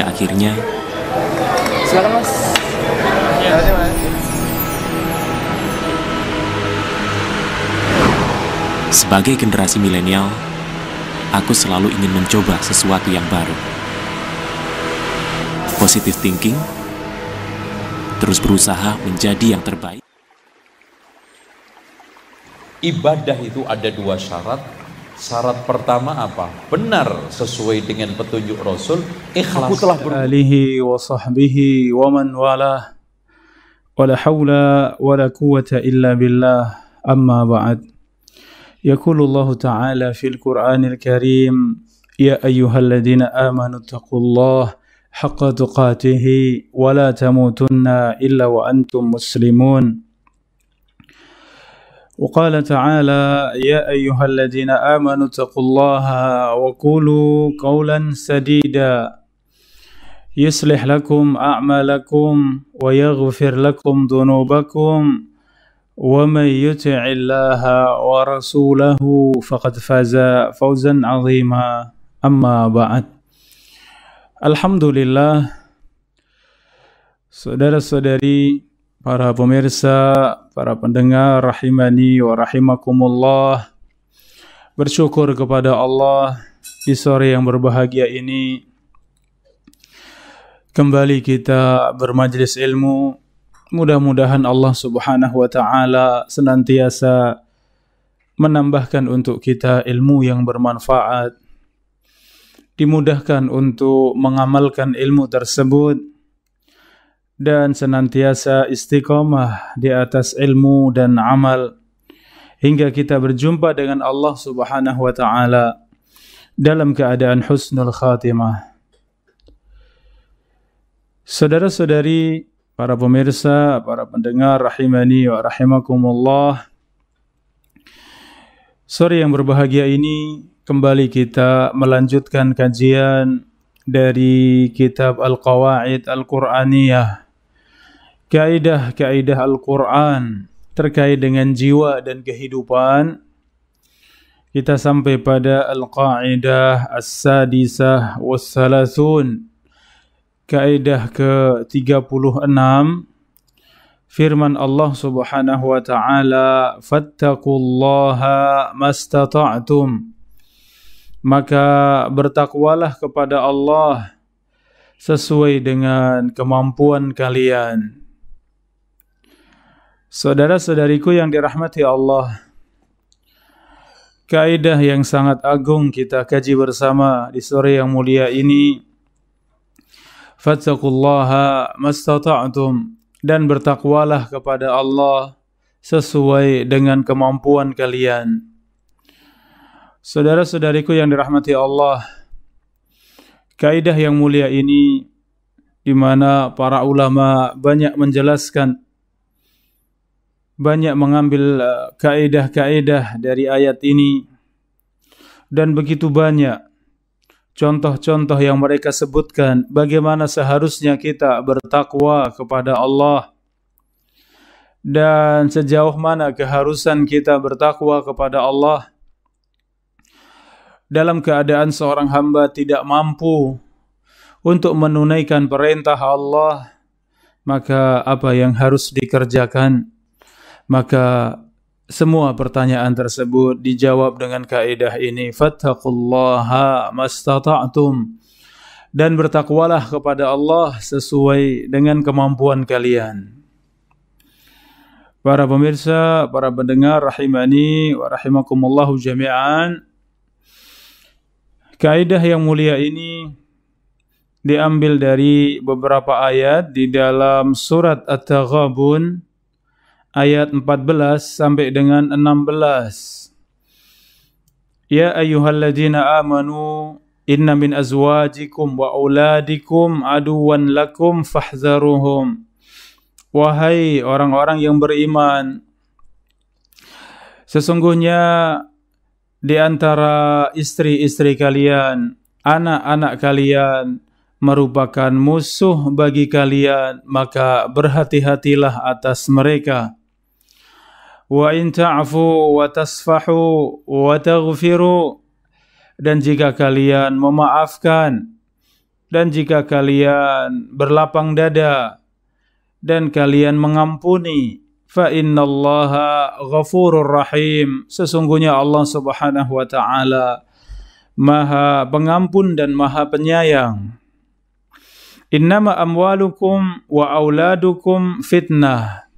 hingga akhirnya Silakan, Mas. Ya, Silakan, Mas. Sebagai generasi milenial, aku selalu ingin mencoba sesuatu yang baru. Positive thinking, terus berusaha menjadi yang terbaik. Ibadah itu ada dua syarat, syarat pertama apa? Benar sesuai dengan petunjuk Rasul, ikhlas. Aku telah ber... wa sahbihi wa man walah wa la hawla wa la quwata illa billah amma ba'd. Yaqulullahu ta'ala fil Qur'anil Karim Ya ayyuhalladzina amanu taqullah haqqa tuqatihi wa tamutunna illa wa antum muslimun. وقال تعالى يا أيها الذين آمنوا اتقوا الله وقولوا قولا سديدا يصلح لكم أعمالكم ويغفر لكم ذنوبكم ومن يطع الله ورسوله فقد فاز فوزا عظيما أما بعد الحمد لله Saudara-saudari Para pemirsa, para pendengar rahimani wa rahimakumullah. Bersyukur kepada Allah di sore yang berbahagia ini kembali kita bermajlis ilmu. Mudah-mudahan Allah Subhanahu wa taala senantiasa menambahkan untuk kita ilmu yang bermanfaat. Dimudahkan untuk mengamalkan ilmu tersebut dan senantiasa istiqamah di atas ilmu dan amal hingga kita berjumpa dengan Allah Subhanahu wa taala dalam keadaan husnul khatimah. Saudara-saudari, para pemirsa, para pendengar rahimani wa rahimakumullah. Sore yang berbahagia ini kembali kita melanjutkan kajian dari kitab Al-Qawaid Al-Qur'aniyah. al qawaid al quraniyah kaidah-kaidah Al-Quran terkait dengan jiwa dan kehidupan kita sampai pada Al-Qa'idah As-Sadisah Was-Salasun kaidah ke-36 firman Allah Subhanahu wa taala fattaqullaha mastata'tum maka bertakwalah kepada Allah sesuai dengan kemampuan kalian Saudara-saudariku yang dirahmati Allah, kaidah yang sangat agung kita kaji bersama di sore yang mulia ini. Fattakullaha mastata'tum dan bertakwalah kepada Allah sesuai dengan kemampuan kalian. Saudara-saudariku yang dirahmati Allah, kaidah yang mulia ini di mana para ulama banyak menjelaskan banyak mengambil eh, kaedah-kaedah dari ayat ini dan begitu banyak contoh-contoh yang mereka sebutkan bagaimana seharusnya kita bertakwa kepada Allah dan sejauh mana keharusan kita bertakwa kepada Allah dalam keadaan seorang hamba tidak mampu untuk menunaikan perintah Allah maka apa yang harus dikerjakan maka semua pertanyaan tersebut dijawab dengan kaidah ini fattaqullaha mastata'tum dan bertakwalah kepada Allah sesuai dengan kemampuan kalian. Para pemirsa, para pendengar rahimani wa rahimakumullah jami'an. Kaidah yang mulia ini diambil dari beberapa ayat di dalam surat At-Taghabun ayat 14 sampai dengan 16 Ya ayyuhalladzina amanu inna min azwajikum wa auladikum aduwan lakum fahzaruhum Wahai orang-orang yang beriman sesungguhnya di antara istri-istri kalian anak-anak kalian merupakan musuh bagi kalian maka berhati-hatilah atas mereka. وَإِنْ تَعْفُوا وَتَصْفَحُوا وَتَغْفِرُوا Dan jika kalian memaafkan dan jika kalian berlapang dada dan kalian mengampuni fa innallaha ghafurur rahim sesungguhnya Allah Subhanahu wa taala Maha Pengampun dan Maha Penyayang Innama amwalukum wa auladukum fitnah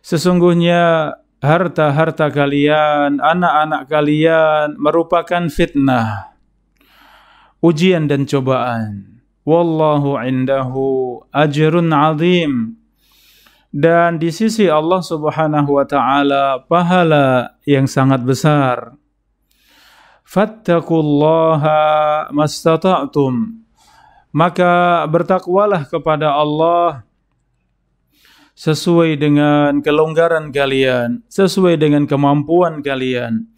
Sesungguhnya harta-harta kalian, anak-anak kalian merupakan fitnah, ujian dan cobaan. Wallahu indahu ajrun azim. Dan di sisi Allah Subhanahu wa taala pahala yang sangat besar. Fattaqullaha mastata'tum. Maka bertakwalah kepada Allah sesuai dengan kelonggaran kalian, sesuai dengan kemampuan kalian.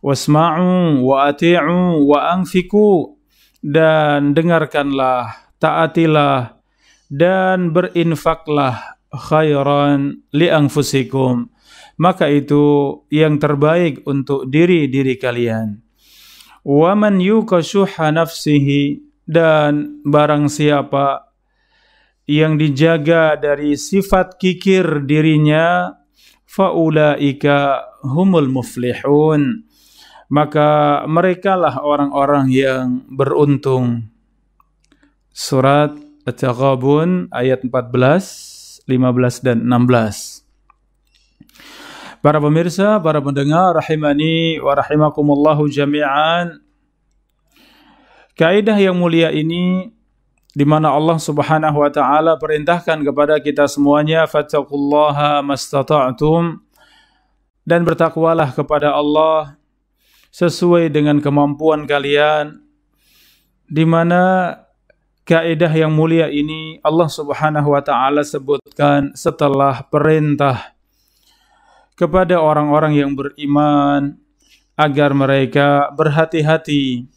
Wasma'u wa ati'u wa anfiku dan dengarkanlah, taatilah dan berinfaklah khairan li anfusikum. Maka itu yang terbaik untuk diri-diri kalian. Wa man yuka nafsihi dan barang siapa yang dijaga dari sifat kikir dirinya faulaika humul muflihun maka merekalah orang-orang yang beruntung surat at-taghabun ayat 14 15 dan 16 para pemirsa para pendengar rahimani wa rahimakumullahu jami'an kaidah yang mulia ini di mana Allah Subhanahu wa taala perintahkan kepada kita semuanya fattaqullaha mastata'tum dan bertakwalah kepada Allah sesuai dengan kemampuan kalian di mana kaidah yang mulia ini Allah Subhanahu wa taala sebutkan setelah perintah kepada orang-orang yang beriman agar mereka berhati-hati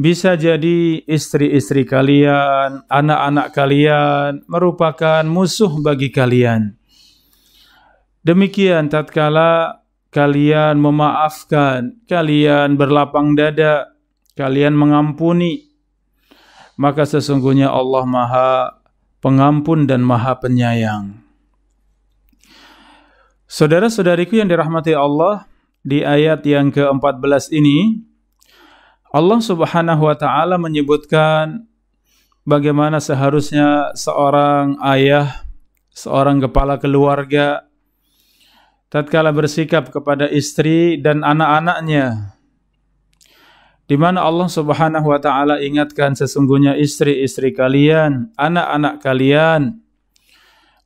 bisa jadi istri-istri kalian, anak-anak kalian merupakan musuh bagi kalian. Demikian tatkala kalian memaafkan, kalian berlapang dada, kalian mengampuni, maka sesungguhnya Allah Maha Pengampun dan Maha Penyayang. Saudara-saudariku yang dirahmati Allah, di ayat yang ke-14 ini Allah Subhanahu wa taala menyebutkan bagaimana seharusnya seorang ayah, seorang kepala keluarga tatkala bersikap kepada istri dan anak-anaknya. Di mana Allah Subhanahu wa taala ingatkan sesungguhnya istri-istri kalian, anak-anak kalian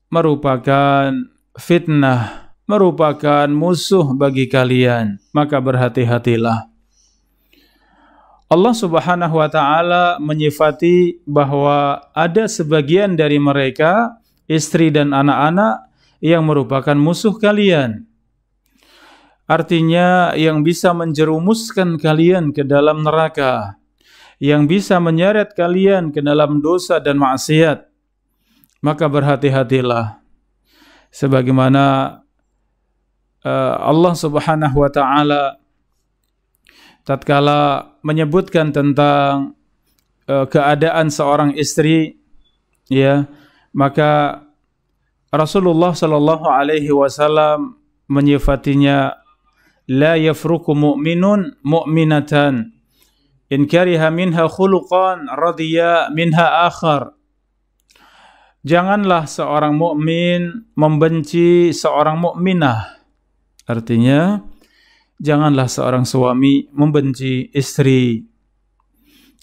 merupakan fitnah, merupakan musuh bagi kalian, maka berhati-hatilah. Allah Subhanahu wa taala menyifati bahwa ada sebagian dari mereka istri dan anak-anak yang merupakan musuh kalian. Artinya yang bisa menjerumuskan kalian ke dalam neraka, yang bisa menyeret kalian ke dalam dosa dan maksiat. Maka berhati-hatilah. Sebagaimana eh, Allah Subhanahu wa taala tatkala menyebutkan tentang uh, keadaan seorang istri ya maka Rasulullah sallallahu alaihi wasallam menyifatinya la yafruku mu'minun mu'minatan in kariha minha khuluqan radiya minha akhar Janganlah seorang mukmin membenci seorang mukminah. Artinya, janganlah seorang suami membenci istri.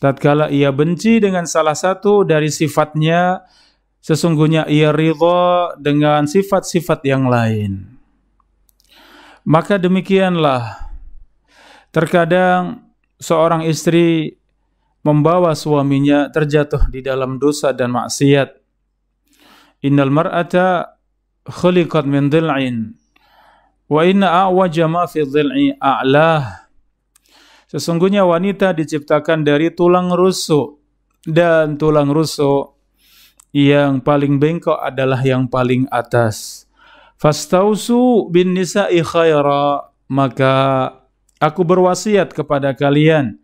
Tatkala ia benci dengan salah satu dari sifatnya, sesungguhnya ia ridho dengan sifat-sifat yang lain. Maka demikianlah, terkadang seorang istri membawa suaminya terjatuh di dalam dosa dan maksiat. Innal mar'ata khuliqat min dil'in. Wa inna a'waja ma fi dhil'i a'lah. Sesungguhnya wanita diciptakan dari tulang rusuk dan tulang rusuk yang paling bengkok adalah yang paling atas. Fastausu bin nisa'i khaira maka aku berwasiat kepada kalian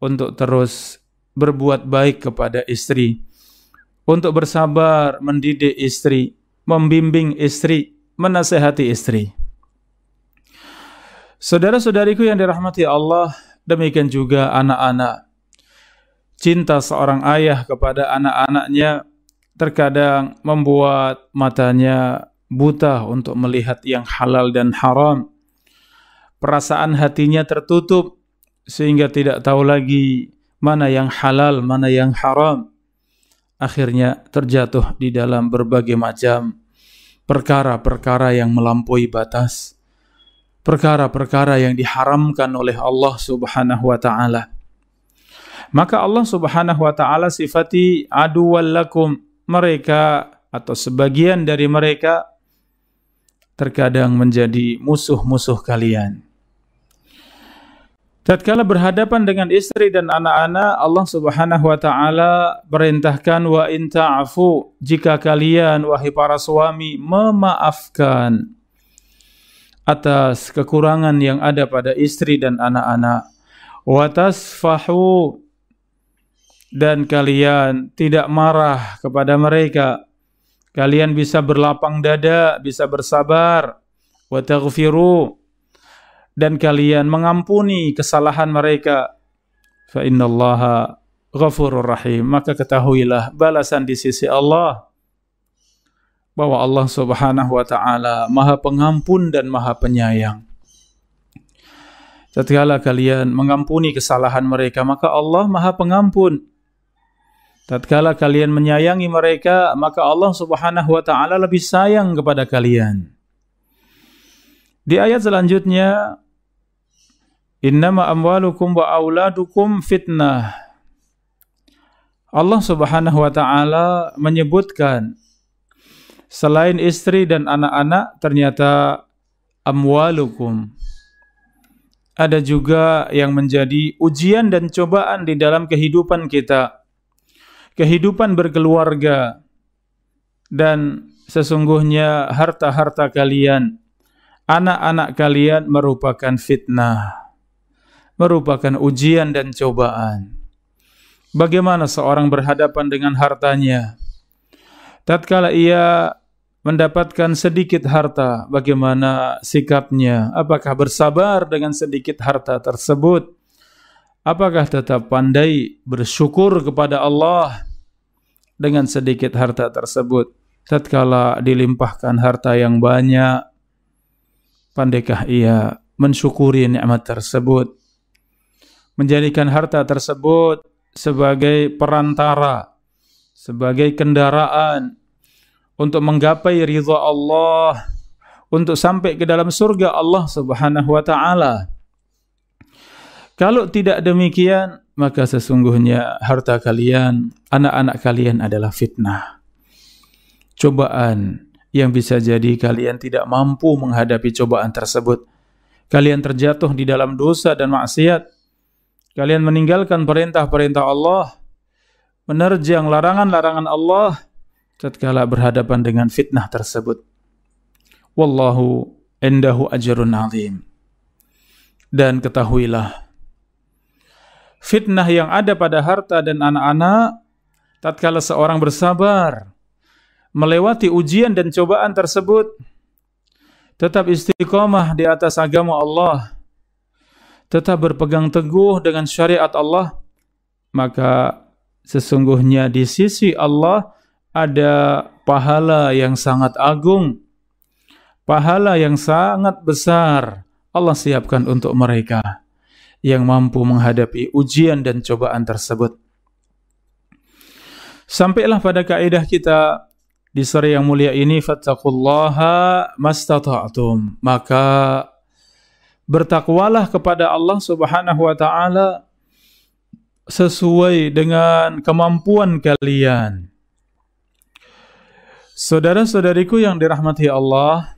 untuk terus berbuat baik kepada istri, untuk bersabar mendidik istri, membimbing istri, menasehati istri. Saudara-saudariku yang dirahmati Allah, demikian juga anak-anak. Cinta seorang ayah kepada anak-anaknya terkadang membuat matanya buta untuk melihat yang halal dan haram. Perasaan hatinya tertutup sehingga tidak tahu lagi mana yang halal, mana yang haram. Akhirnya terjatuh di dalam berbagai macam perkara-perkara yang melampaui batas perkara-perkara yang diharamkan oleh Allah Subhanahu wa taala. Maka Allah Subhanahu wa taala sifati aduwal lakum mereka atau sebagian dari mereka terkadang menjadi musuh-musuh kalian. Tatkala berhadapan dengan istri dan anak-anak, Allah Subhanahu wa taala perintahkan wa in ta'fu jika kalian wahai para suami memaafkan atas kekurangan yang ada pada istri dan anak-anak. watas fahu dan kalian tidak marah kepada mereka. Kalian bisa berlapang dada, bisa bersabar. Wataghfiru dan kalian mengampuni kesalahan mereka. Fa innallaha ghafurur rahim. Maka ketahuilah balasan di sisi Allah bahwa Allah Subhanahu wa taala Maha Pengampun dan Maha Penyayang. Tatkala kalian mengampuni kesalahan mereka, maka Allah Maha Pengampun. Tatkala kalian menyayangi mereka, maka Allah Subhanahu wa taala lebih sayang kepada kalian. Di ayat selanjutnya, "Innama amwalukum wa auladukum fitnah." Allah Subhanahu wa taala menyebutkan Selain istri dan anak-anak ternyata amwalukum. Ada juga yang menjadi ujian dan cobaan di dalam kehidupan kita. Kehidupan berkeluarga dan sesungguhnya harta-harta kalian, anak-anak kalian merupakan fitnah, merupakan ujian dan cobaan. Bagaimana seorang berhadapan dengan hartanya? Tatkala ia mendapatkan sedikit harta, bagaimana sikapnya? Apakah bersabar dengan sedikit harta tersebut? Apakah tetap pandai bersyukur kepada Allah dengan sedikit harta tersebut? Tatkala dilimpahkan harta yang banyak, pandekah ia mensyukuri nikmat tersebut? Menjadikan harta tersebut sebagai perantara, sebagai kendaraan untuk menggapai ridha Allah, untuk sampai ke dalam surga Allah Subhanahu wa taala. Kalau tidak demikian, maka sesungguhnya harta kalian, anak-anak kalian adalah fitnah. Cobaan yang bisa jadi kalian tidak mampu menghadapi cobaan tersebut. Kalian terjatuh di dalam dosa dan maksiat. Kalian meninggalkan perintah-perintah Allah, menerjang larangan-larangan Allah, tatkala berhadapan dengan fitnah tersebut. Wallahu indahu ajrun azim. Dan ketahuilah fitnah yang ada pada harta dan anak-anak tatkala seorang bersabar melewati ujian dan cobaan tersebut tetap istiqomah di atas agama Allah tetap berpegang teguh dengan syariat Allah maka sesungguhnya di sisi Allah ada pahala yang sangat agung, pahala yang sangat besar Allah siapkan untuk mereka yang mampu menghadapi ujian dan cobaan tersebut. Sampailah pada kaidah kita di sore yang mulia ini fattaqullaha mastata'tum. Maka bertakwalah kepada Allah Subhanahu wa taala sesuai dengan kemampuan kalian. Saudara-saudariku yang dirahmati Allah,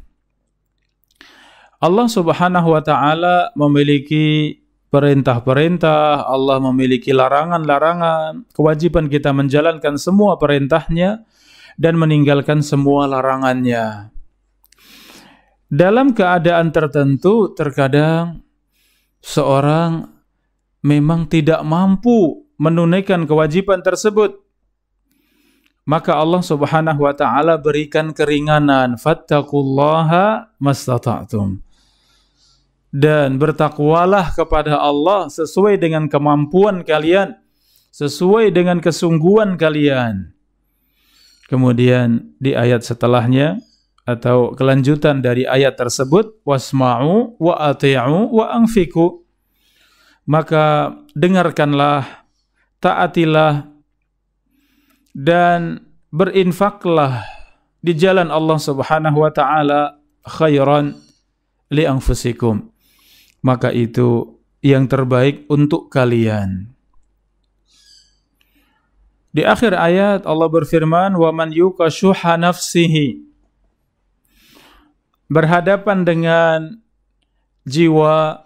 Allah Subhanahu wa taala memiliki perintah-perintah, Allah memiliki larangan-larangan, kewajiban kita menjalankan semua perintahnya dan meninggalkan semua larangannya. Dalam keadaan tertentu, terkadang seorang memang tidak mampu menunaikan kewajiban tersebut maka Allah Subhanahu wa taala berikan keringanan fattaqullaha mastata'tum dan bertakwalah kepada Allah sesuai dengan kemampuan kalian sesuai dengan kesungguhan kalian kemudian di ayat setelahnya atau kelanjutan dari ayat tersebut wasma'u wa ati'u wa anfiku maka dengarkanlah taatilah dan berinfaklah di jalan Allah Subhanahu wa taala khairan li anfusikum. Maka itu yang terbaik untuk kalian. Di akhir ayat Allah berfirman, "Wa man yukashuha nafsihi." Berhadapan dengan jiwa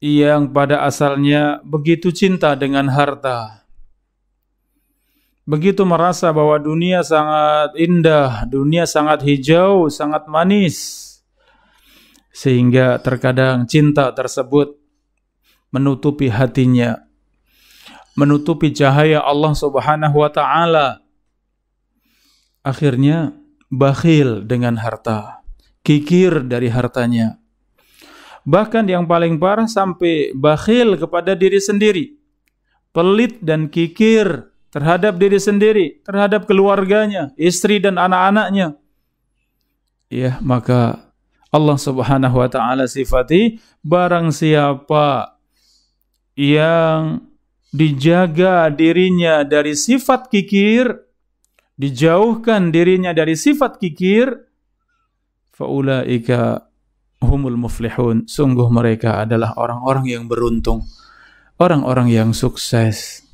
yang pada asalnya begitu cinta dengan harta begitu merasa bahwa dunia sangat indah, dunia sangat hijau, sangat manis, sehingga terkadang cinta tersebut menutupi hatinya, menutupi cahaya Allah Subhanahu wa Ta'ala. Akhirnya, bakhil dengan harta, kikir dari hartanya. Bahkan yang paling parah sampai bakhil kepada diri sendiri, pelit dan kikir terhadap diri sendiri, terhadap keluarganya, istri dan anak-anaknya. Ya, maka Allah Subhanahu wa taala sifati barang siapa yang dijaga dirinya dari sifat kikir, dijauhkan dirinya dari sifat kikir, faulaika humul muflihun. Sungguh mereka adalah orang-orang yang beruntung, orang-orang yang sukses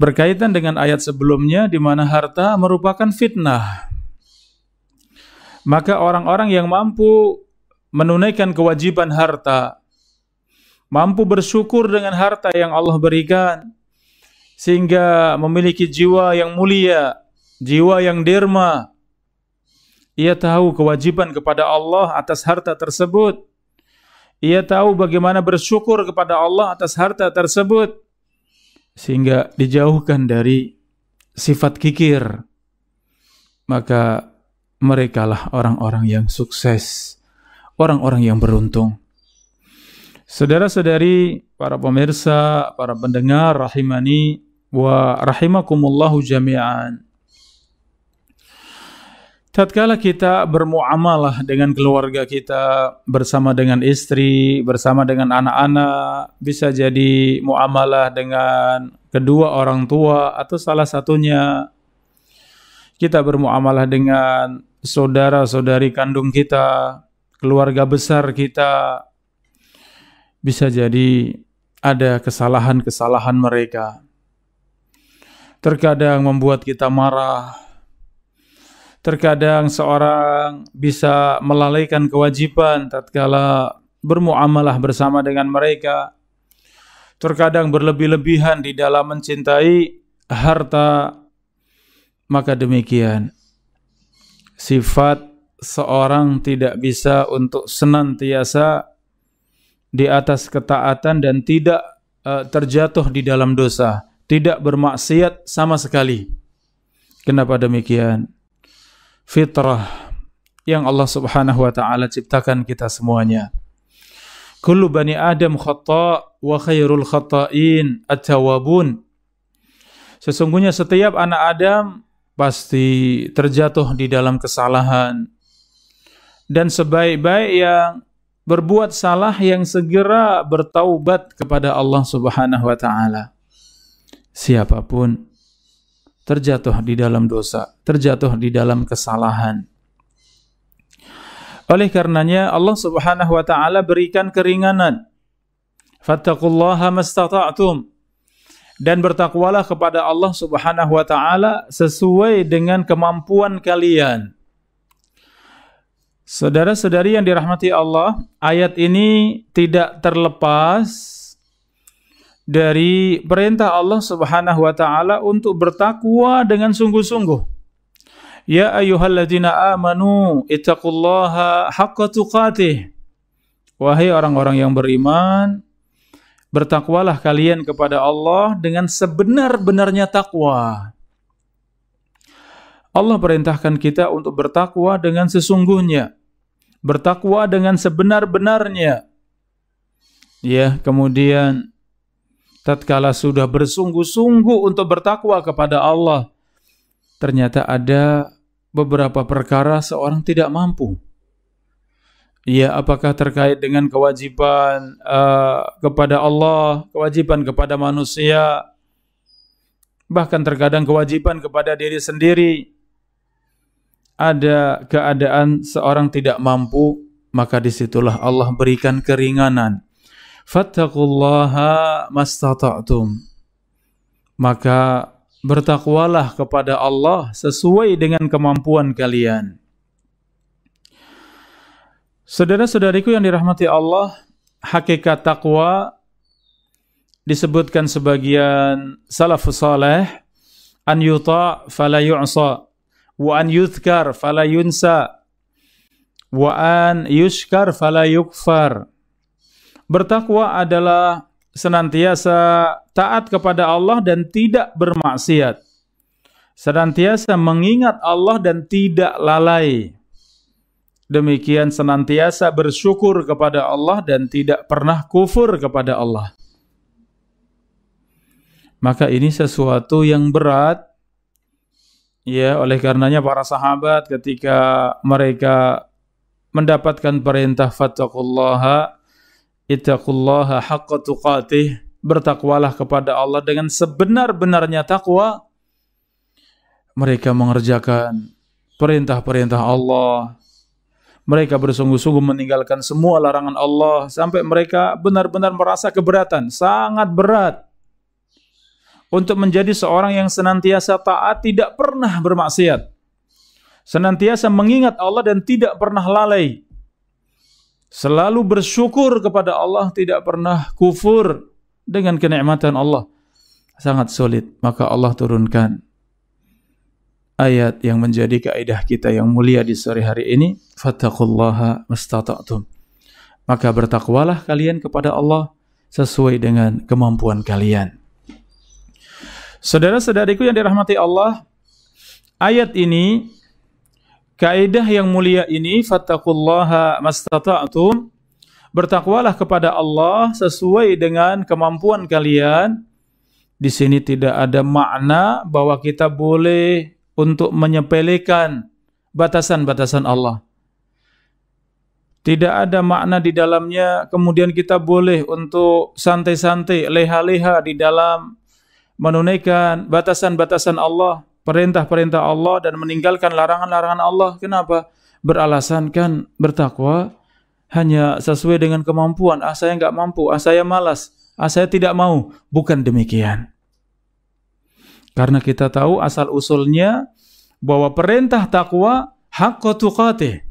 berkaitan dengan ayat sebelumnya di mana harta merupakan fitnah. Maka orang-orang yang mampu menunaikan kewajiban harta, mampu bersyukur dengan harta yang Allah berikan, sehingga memiliki jiwa yang mulia, jiwa yang derma. Ia tahu kewajiban kepada Allah atas harta tersebut. Ia tahu bagaimana bersyukur kepada Allah atas harta tersebut sehingga dijauhkan dari sifat kikir maka merekalah orang-orang yang sukses orang-orang yang beruntung Saudara-saudari, para pemirsa, para pendengar rahimani wa rahimakumullahu jami'an. Tatkala kita bermuamalah dengan keluarga kita, bersama dengan istri, bersama dengan anak-anak, bisa jadi muamalah dengan kedua orang tua atau salah satunya. Kita bermuamalah dengan saudara-saudari kandung kita, keluarga besar kita. Bisa jadi ada kesalahan-kesalahan mereka. Terkadang membuat kita marah, Terkadang seorang bisa melalaikan kewajiban tatkala bermuamalah bersama dengan mereka. Terkadang berlebih-lebihan di dalam mencintai harta. Maka demikian sifat seorang tidak bisa untuk senantiasa di atas ketaatan dan tidak uh, terjatuh di dalam dosa, tidak bermaksiat sama sekali. Kenapa demikian? fitrah yang Allah Subhanahu wa taala ciptakan kita semuanya. Kullu bani Adam khata wa khairul khata'in at-tawabun. Sesungguhnya setiap anak Adam pasti terjatuh di dalam kesalahan. Dan sebaik-baik yang berbuat salah yang segera bertaubat kepada Allah Subhanahu wa taala. Siapapun terjatuh di dalam dosa, terjatuh di dalam kesalahan. Oleh karenanya Allah Subhanahu wa taala berikan keringanan. Fattaqullaha mastata'tum. Dan bertakwalah kepada Allah Subhanahu wa taala sesuai dengan kemampuan kalian. Saudara-saudari yang dirahmati Allah, ayat ini tidak terlepas dari perintah Allah Subhanahu wa taala untuk bertakwa dengan sungguh-sungguh. Ya ayyuhalladzina amanu ittaqullaha haqqa tuqatih. Wahai orang-orang yang beriman, bertakwalah kalian kepada Allah dengan sebenar-benarnya takwa. Allah perintahkan kita untuk bertakwa dengan sesungguhnya, bertakwa dengan sebenar-benarnya. Ya, kemudian tatkala sudah bersungguh-sungguh untuk bertakwa kepada Allah, ternyata ada beberapa perkara seorang tidak mampu. Ya, apakah terkait dengan kewajiban uh, kepada Allah, kewajiban kepada manusia, bahkan terkadang kewajiban kepada diri sendiri. Ada keadaan seorang tidak mampu, maka disitulah Allah berikan keringanan fattaqullaha mastata'tum. Maka bertakwalah kepada Allah sesuai dengan kemampuan kalian. Saudara-saudariku yang dirahmati Allah, hakikat takwa disebutkan sebagian salafus saleh an yuta fala yu'sa wa an yudhkar fala yunsa wa an yushkar fala yukfar Bertakwa adalah senantiasa taat kepada Allah dan tidak bermaksiat. Senantiasa mengingat Allah dan tidak lalai. Demikian senantiasa bersyukur kepada Allah dan tidak pernah kufur kepada Allah. Maka ini sesuatu yang berat. Ya, oleh karenanya para sahabat ketika mereka mendapatkan perintah fattaqullaha Ittaqullaha haqqa tuqatih. Bertakwalah kepada Allah dengan sebenar-benarnya takwa. Mereka mengerjakan perintah-perintah Allah. Mereka bersungguh-sungguh meninggalkan semua larangan Allah sampai mereka benar-benar merasa keberatan, sangat berat untuk menjadi seorang yang senantiasa taat, tidak pernah bermaksiat. Senantiasa mengingat Allah dan tidak pernah lalai selalu bersyukur kepada Allah, tidak pernah kufur dengan kenikmatan Allah. Sangat sulit, maka Allah turunkan ayat yang menjadi kaidah kita yang mulia di sore hari ini, fattaqullaha mastata'tum. Maka bertakwalah kalian kepada Allah sesuai dengan kemampuan kalian. Saudara-saudariku yang dirahmati Allah, ayat ini Kaidah yang mulia ini fattaqullaha mastata'tum bertakwalah kepada Allah sesuai dengan kemampuan kalian. Di sini tidak ada makna bahwa kita boleh untuk menyepelekan batasan-batasan Allah. Tidak ada makna di dalamnya kemudian kita boleh untuk santai-santai, leha-leha di dalam menunaikan batasan-batasan Allah perintah-perintah Allah dan meninggalkan larangan-larangan Allah. Kenapa? Beralasankan bertakwa hanya sesuai dengan kemampuan. Ah saya nggak mampu, ah saya malas, ah saya tidak mau. Bukan demikian. Karena kita tahu asal usulnya bahwa perintah takwa hakku kate.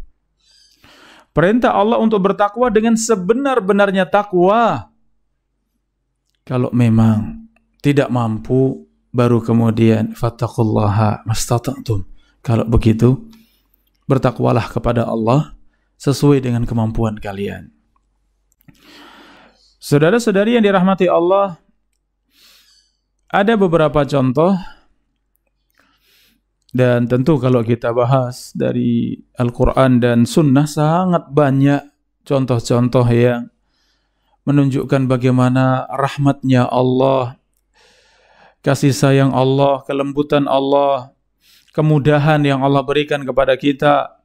Perintah Allah untuk bertakwa dengan sebenar-benarnya takwa. Kalau memang tidak mampu, baru kemudian fattaqullaha mastata'tum. Kalau begitu, bertakwalah kepada Allah sesuai dengan kemampuan kalian. Saudara-saudari yang dirahmati Allah, ada beberapa contoh dan tentu kalau kita bahas dari Al-Quran dan Sunnah sangat banyak contoh-contoh yang menunjukkan bagaimana rahmatnya Allah kasih sayang Allah, kelembutan Allah, kemudahan yang Allah berikan kepada kita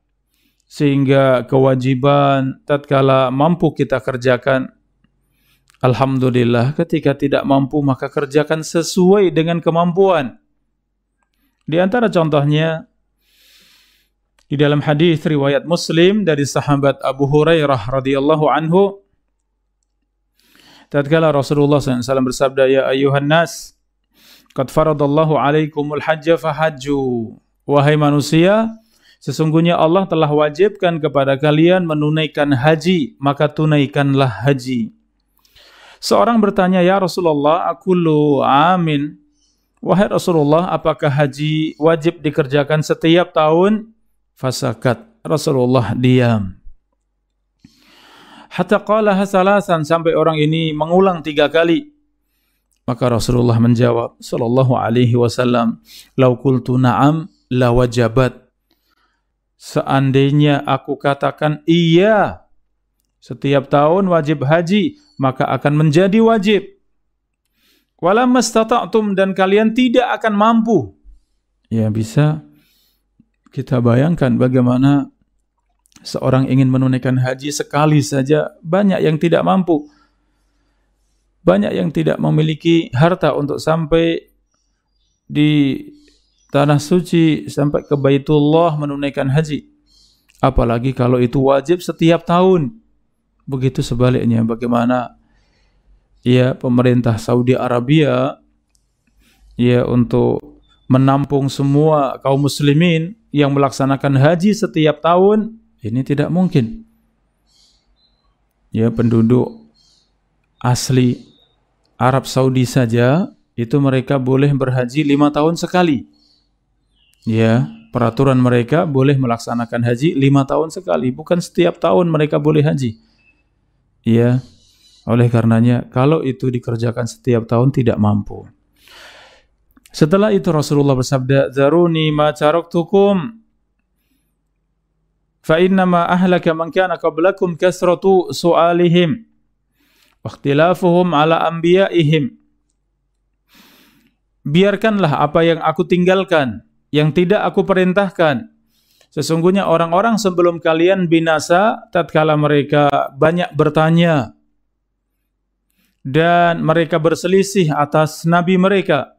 sehingga kewajiban tatkala mampu kita kerjakan Alhamdulillah ketika tidak mampu maka kerjakan sesuai dengan kemampuan. Di antara contohnya di dalam hadis riwayat Muslim dari sahabat Abu Hurairah radhiyallahu anhu tatkala Rasulullah SAW bersabda ya ayuhan nas Qad faradallahu alaikumul hajja fahajju. Wahai manusia, sesungguhnya Allah telah wajibkan kepada kalian menunaikan haji, maka tunaikanlah haji. Seorang bertanya, "Ya Rasulullah, aku lu amin." Wahai Rasulullah, apakah haji wajib dikerjakan setiap tahun? Fasakat. Rasulullah diam. Hatta qala salasan sampai orang ini mengulang tiga kali. Maka Rasulullah menjawab sallallahu alaihi wasallam, "Lau qultu na'am la wajabat." Seandainya aku katakan iya, setiap tahun wajib haji, maka akan menjadi wajib. Wala mastata'tum dan kalian tidak akan mampu. Ya bisa kita bayangkan bagaimana seorang ingin menunaikan haji sekali saja banyak yang tidak mampu. Banyak yang tidak memiliki harta untuk sampai di tanah suci sampai ke Baitullah menunaikan haji. Apalagi kalau itu wajib setiap tahun. Begitu sebaliknya bagaimana ya pemerintah Saudi Arabia ya untuk menampung semua kaum muslimin yang melaksanakan haji setiap tahun ini tidak mungkin. Ya penduduk asli Arab Saudi saja itu mereka boleh berhaji lima tahun sekali. Ya, peraturan mereka boleh melaksanakan haji lima tahun sekali, bukan setiap tahun mereka boleh haji. Ya, oleh karenanya kalau itu dikerjakan setiap tahun tidak mampu. Setelah itu Rasulullah bersabda, "Zaruni ma tukum, fa innama ahlaka man kana qablakum kasratu su'alihim." Waktilafuhum ala ambiya'ihim. Biarkanlah apa yang aku tinggalkan, yang tidak aku perintahkan. Sesungguhnya orang-orang sebelum kalian binasa, tatkala mereka banyak bertanya. Dan mereka berselisih atas nabi mereka.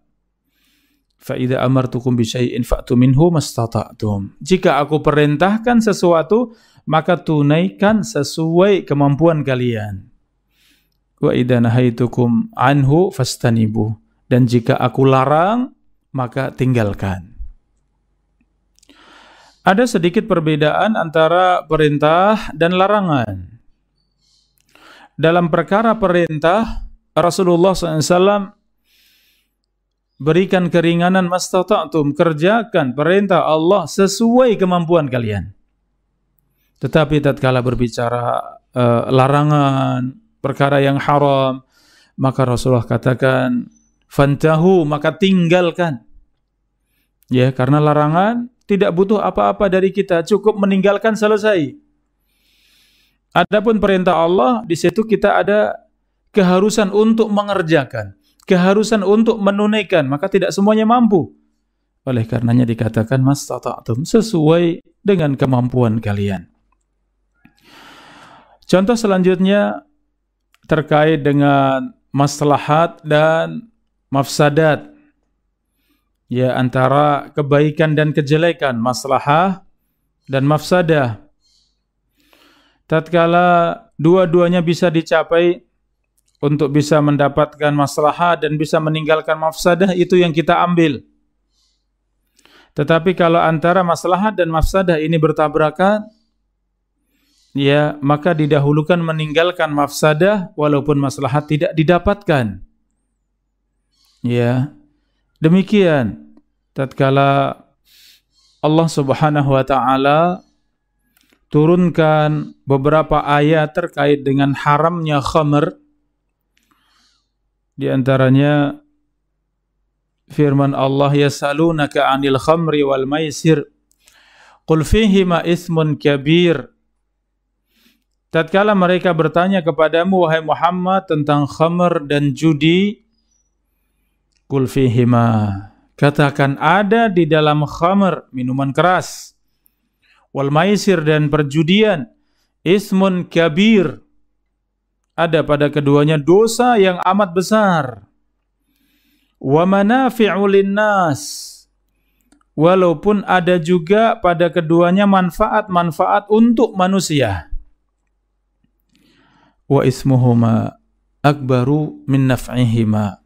Fa'idha amartukum bisyai'in fa'tu minhu mastata'tum. Jika aku perintahkan sesuatu, maka tunaikan sesuai kemampuan kalian wa idza nahaitukum anhu fastanibu dan jika aku larang maka tinggalkan ada sedikit perbedaan antara perintah dan larangan dalam perkara perintah Rasulullah SAW berikan keringanan mastata'tum kerjakan perintah Allah sesuai kemampuan kalian tetapi tatkala berbicara uh, larangan perkara yang haram, maka Rasulullah katakan, "Fantahu, maka tinggalkan." Ya, karena larangan tidak butuh apa-apa dari kita, cukup meninggalkan selesai. Adapun perintah Allah di situ kita ada keharusan untuk mengerjakan, keharusan untuk menunaikan, maka tidak semuanya mampu. Oleh karenanya dikatakan mas mastata'tum sesuai dengan kemampuan kalian. Contoh selanjutnya terkait dengan maslahat dan mafsadat ya antara kebaikan dan kejelekan maslahah dan mafsadah tatkala dua-duanya bisa dicapai untuk bisa mendapatkan maslahah dan bisa meninggalkan mafsadah itu yang kita ambil tetapi kalau antara maslahat dan mafsadah ini bertabrakan ya maka didahulukan meninggalkan mafsadah walaupun maslahat tidak didapatkan. Ya. Demikian tatkala Allah Subhanahu wa taala turunkan beberapa ayat terkait dengan haramnya khamr di antaranya firman Allah yasalunaka 'anil khamri wal maisir qul ma ismun kabir Tatkala mereka bertanya kepadamu wahai Muhammad tentang khamar dan judi, kulfihima. Katakan ada di dalam khamar minuman keras, wal maisir dan perjudian, ismun kabir. Ada pada keduanya dosa yang amat besar. Wa manafi'u linnas. Walaupun ada juga pada keduanya manfaat-manfaat untuk manusia wa ismuhuma akbaru min naf'ihima.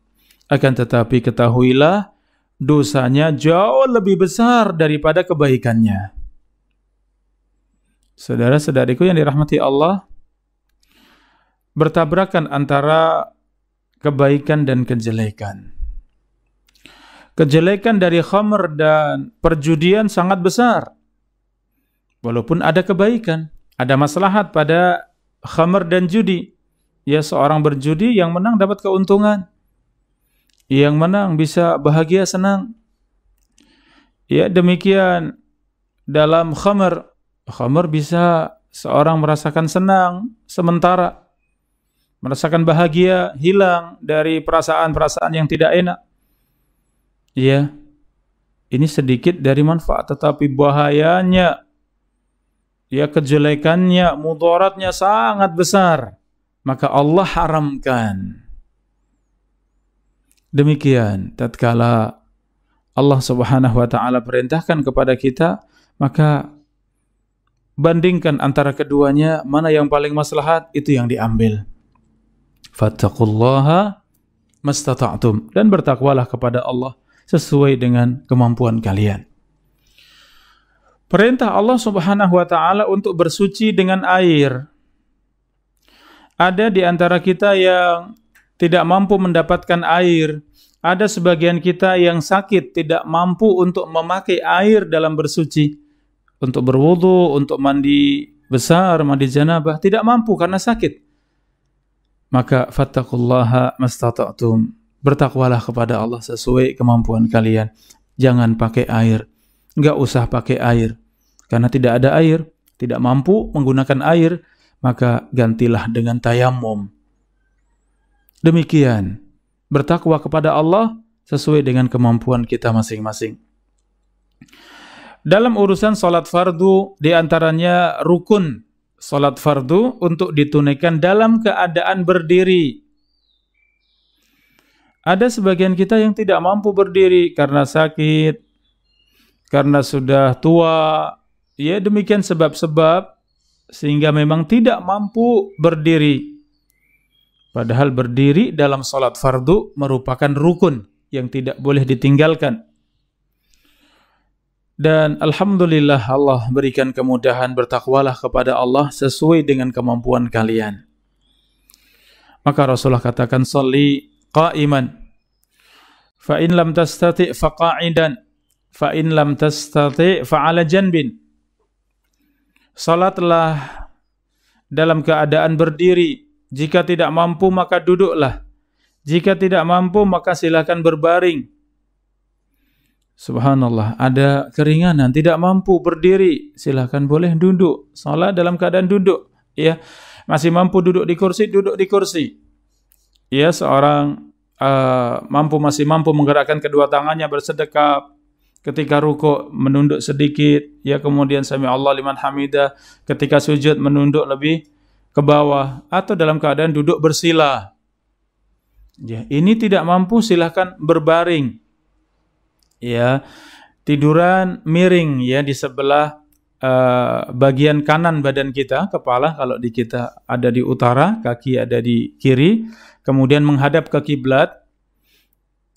Akan tetapi ketahuilah dosanya jauh lebih besar daripada kebaikannya. Saudara-saudariku yang dirahmati Allah, bertabrakan antara kebaikan dan kejelekan. Kejelekan dari khamr dan perjudian sangat besar. Walaupun ada kebaikan, ada maslahat pada khamar dan judi. Ya seorang berjudi yang menang dapat keuntungan. Yang menang bisa bahagia senang. Ya demikian dalam khamar. Khamar bisa seorang merasakan senang sementara. Merasakan bahagia hilang dari perasaan-perasaan yang tidak enak. Ya. Ini sedikit dari manfaat tetapi bahayanya ya kejelekannya, mudaratnya sangat besar, maka Allah haramkan. Demikian tatkala Allah Subhanahu wa taala perintahkan kepada kita, maka bandingkan antara keduanya, mana yang paling maslahat itu yang diambil. Fattaqullaha mastata'tum dan bertakwalah kepada Allah sesuai dengan kemampuan kalian. Perintah Allah Subhanahu wa taala untuk bersuci dengan air. Ada di antara kita yang tidak mampu mendapatkan air. Ada sebagian kita yang sakit tidak mampu untuk memakai air dalam bersuci. Untuk berwudu, untuk mandi besar, mandi janabah, tidak mampu karena sakit. Maka fattakullaha mastata'tum. Bertakwalah kepada Allah sesuai kemampuan kalian. Jangan pakai air nggak usah pakai air. Karena tidak ada air, tidak mampu menggunakan air, maka gantilah dengan tayamum. Demikian, bertakwa kepada Allah sesuai dengan kemampuan kita masing-masing. Dalam urusan sholat fardu, diantaranya rukun sholat fardu untuk ditunaikan dalam keadaan berdiri. Ada sebagian kita yang tidak mampu berdiri karena sakit, karena sudah tua, ya demikian sebab-sebab sehingga memang tidak mampu berdiri. Padahal berdiri dalam salat fardu merupakan rukun yang tidak boleh ditinggalkan. Dan alhamdulillah Allah berikan kemudahan bertakwalah kepada Allah sesuai dengan kemampuan kalian. Maka Rasulullah katakan salli qa'iman fa in lam tastati' faqa'idan fa in lam tastati fa ala janbin salatlah dalam keadaan berdiri jika tidak mampu maka duduklah jika tidak mampu maka silakan berbaring Subhanallah, ada keringanan, tidak mampu berdiri, silahkan boleh duduk. Salat dalam keadaan duduk, ya. Masih mampu duduk di kursi, duduk di kursi. Ya, seorang uh, mampu masih mampu menggerakkan kedua tangannya bersedekap, ketika ruku menunduk sedikit ya kemudian sami Allah liman hamidah ketika sujud menunduk lebih ke bawah atau dalam keadaan duduk bersila ya ini tidak mampu silahkan berbaring ya tiduran miring ya di sebelah uh, bagian kanan badan kita kepala kalau di kita ada di utara kaki ada di kiri kemudian menghadap ke kiblat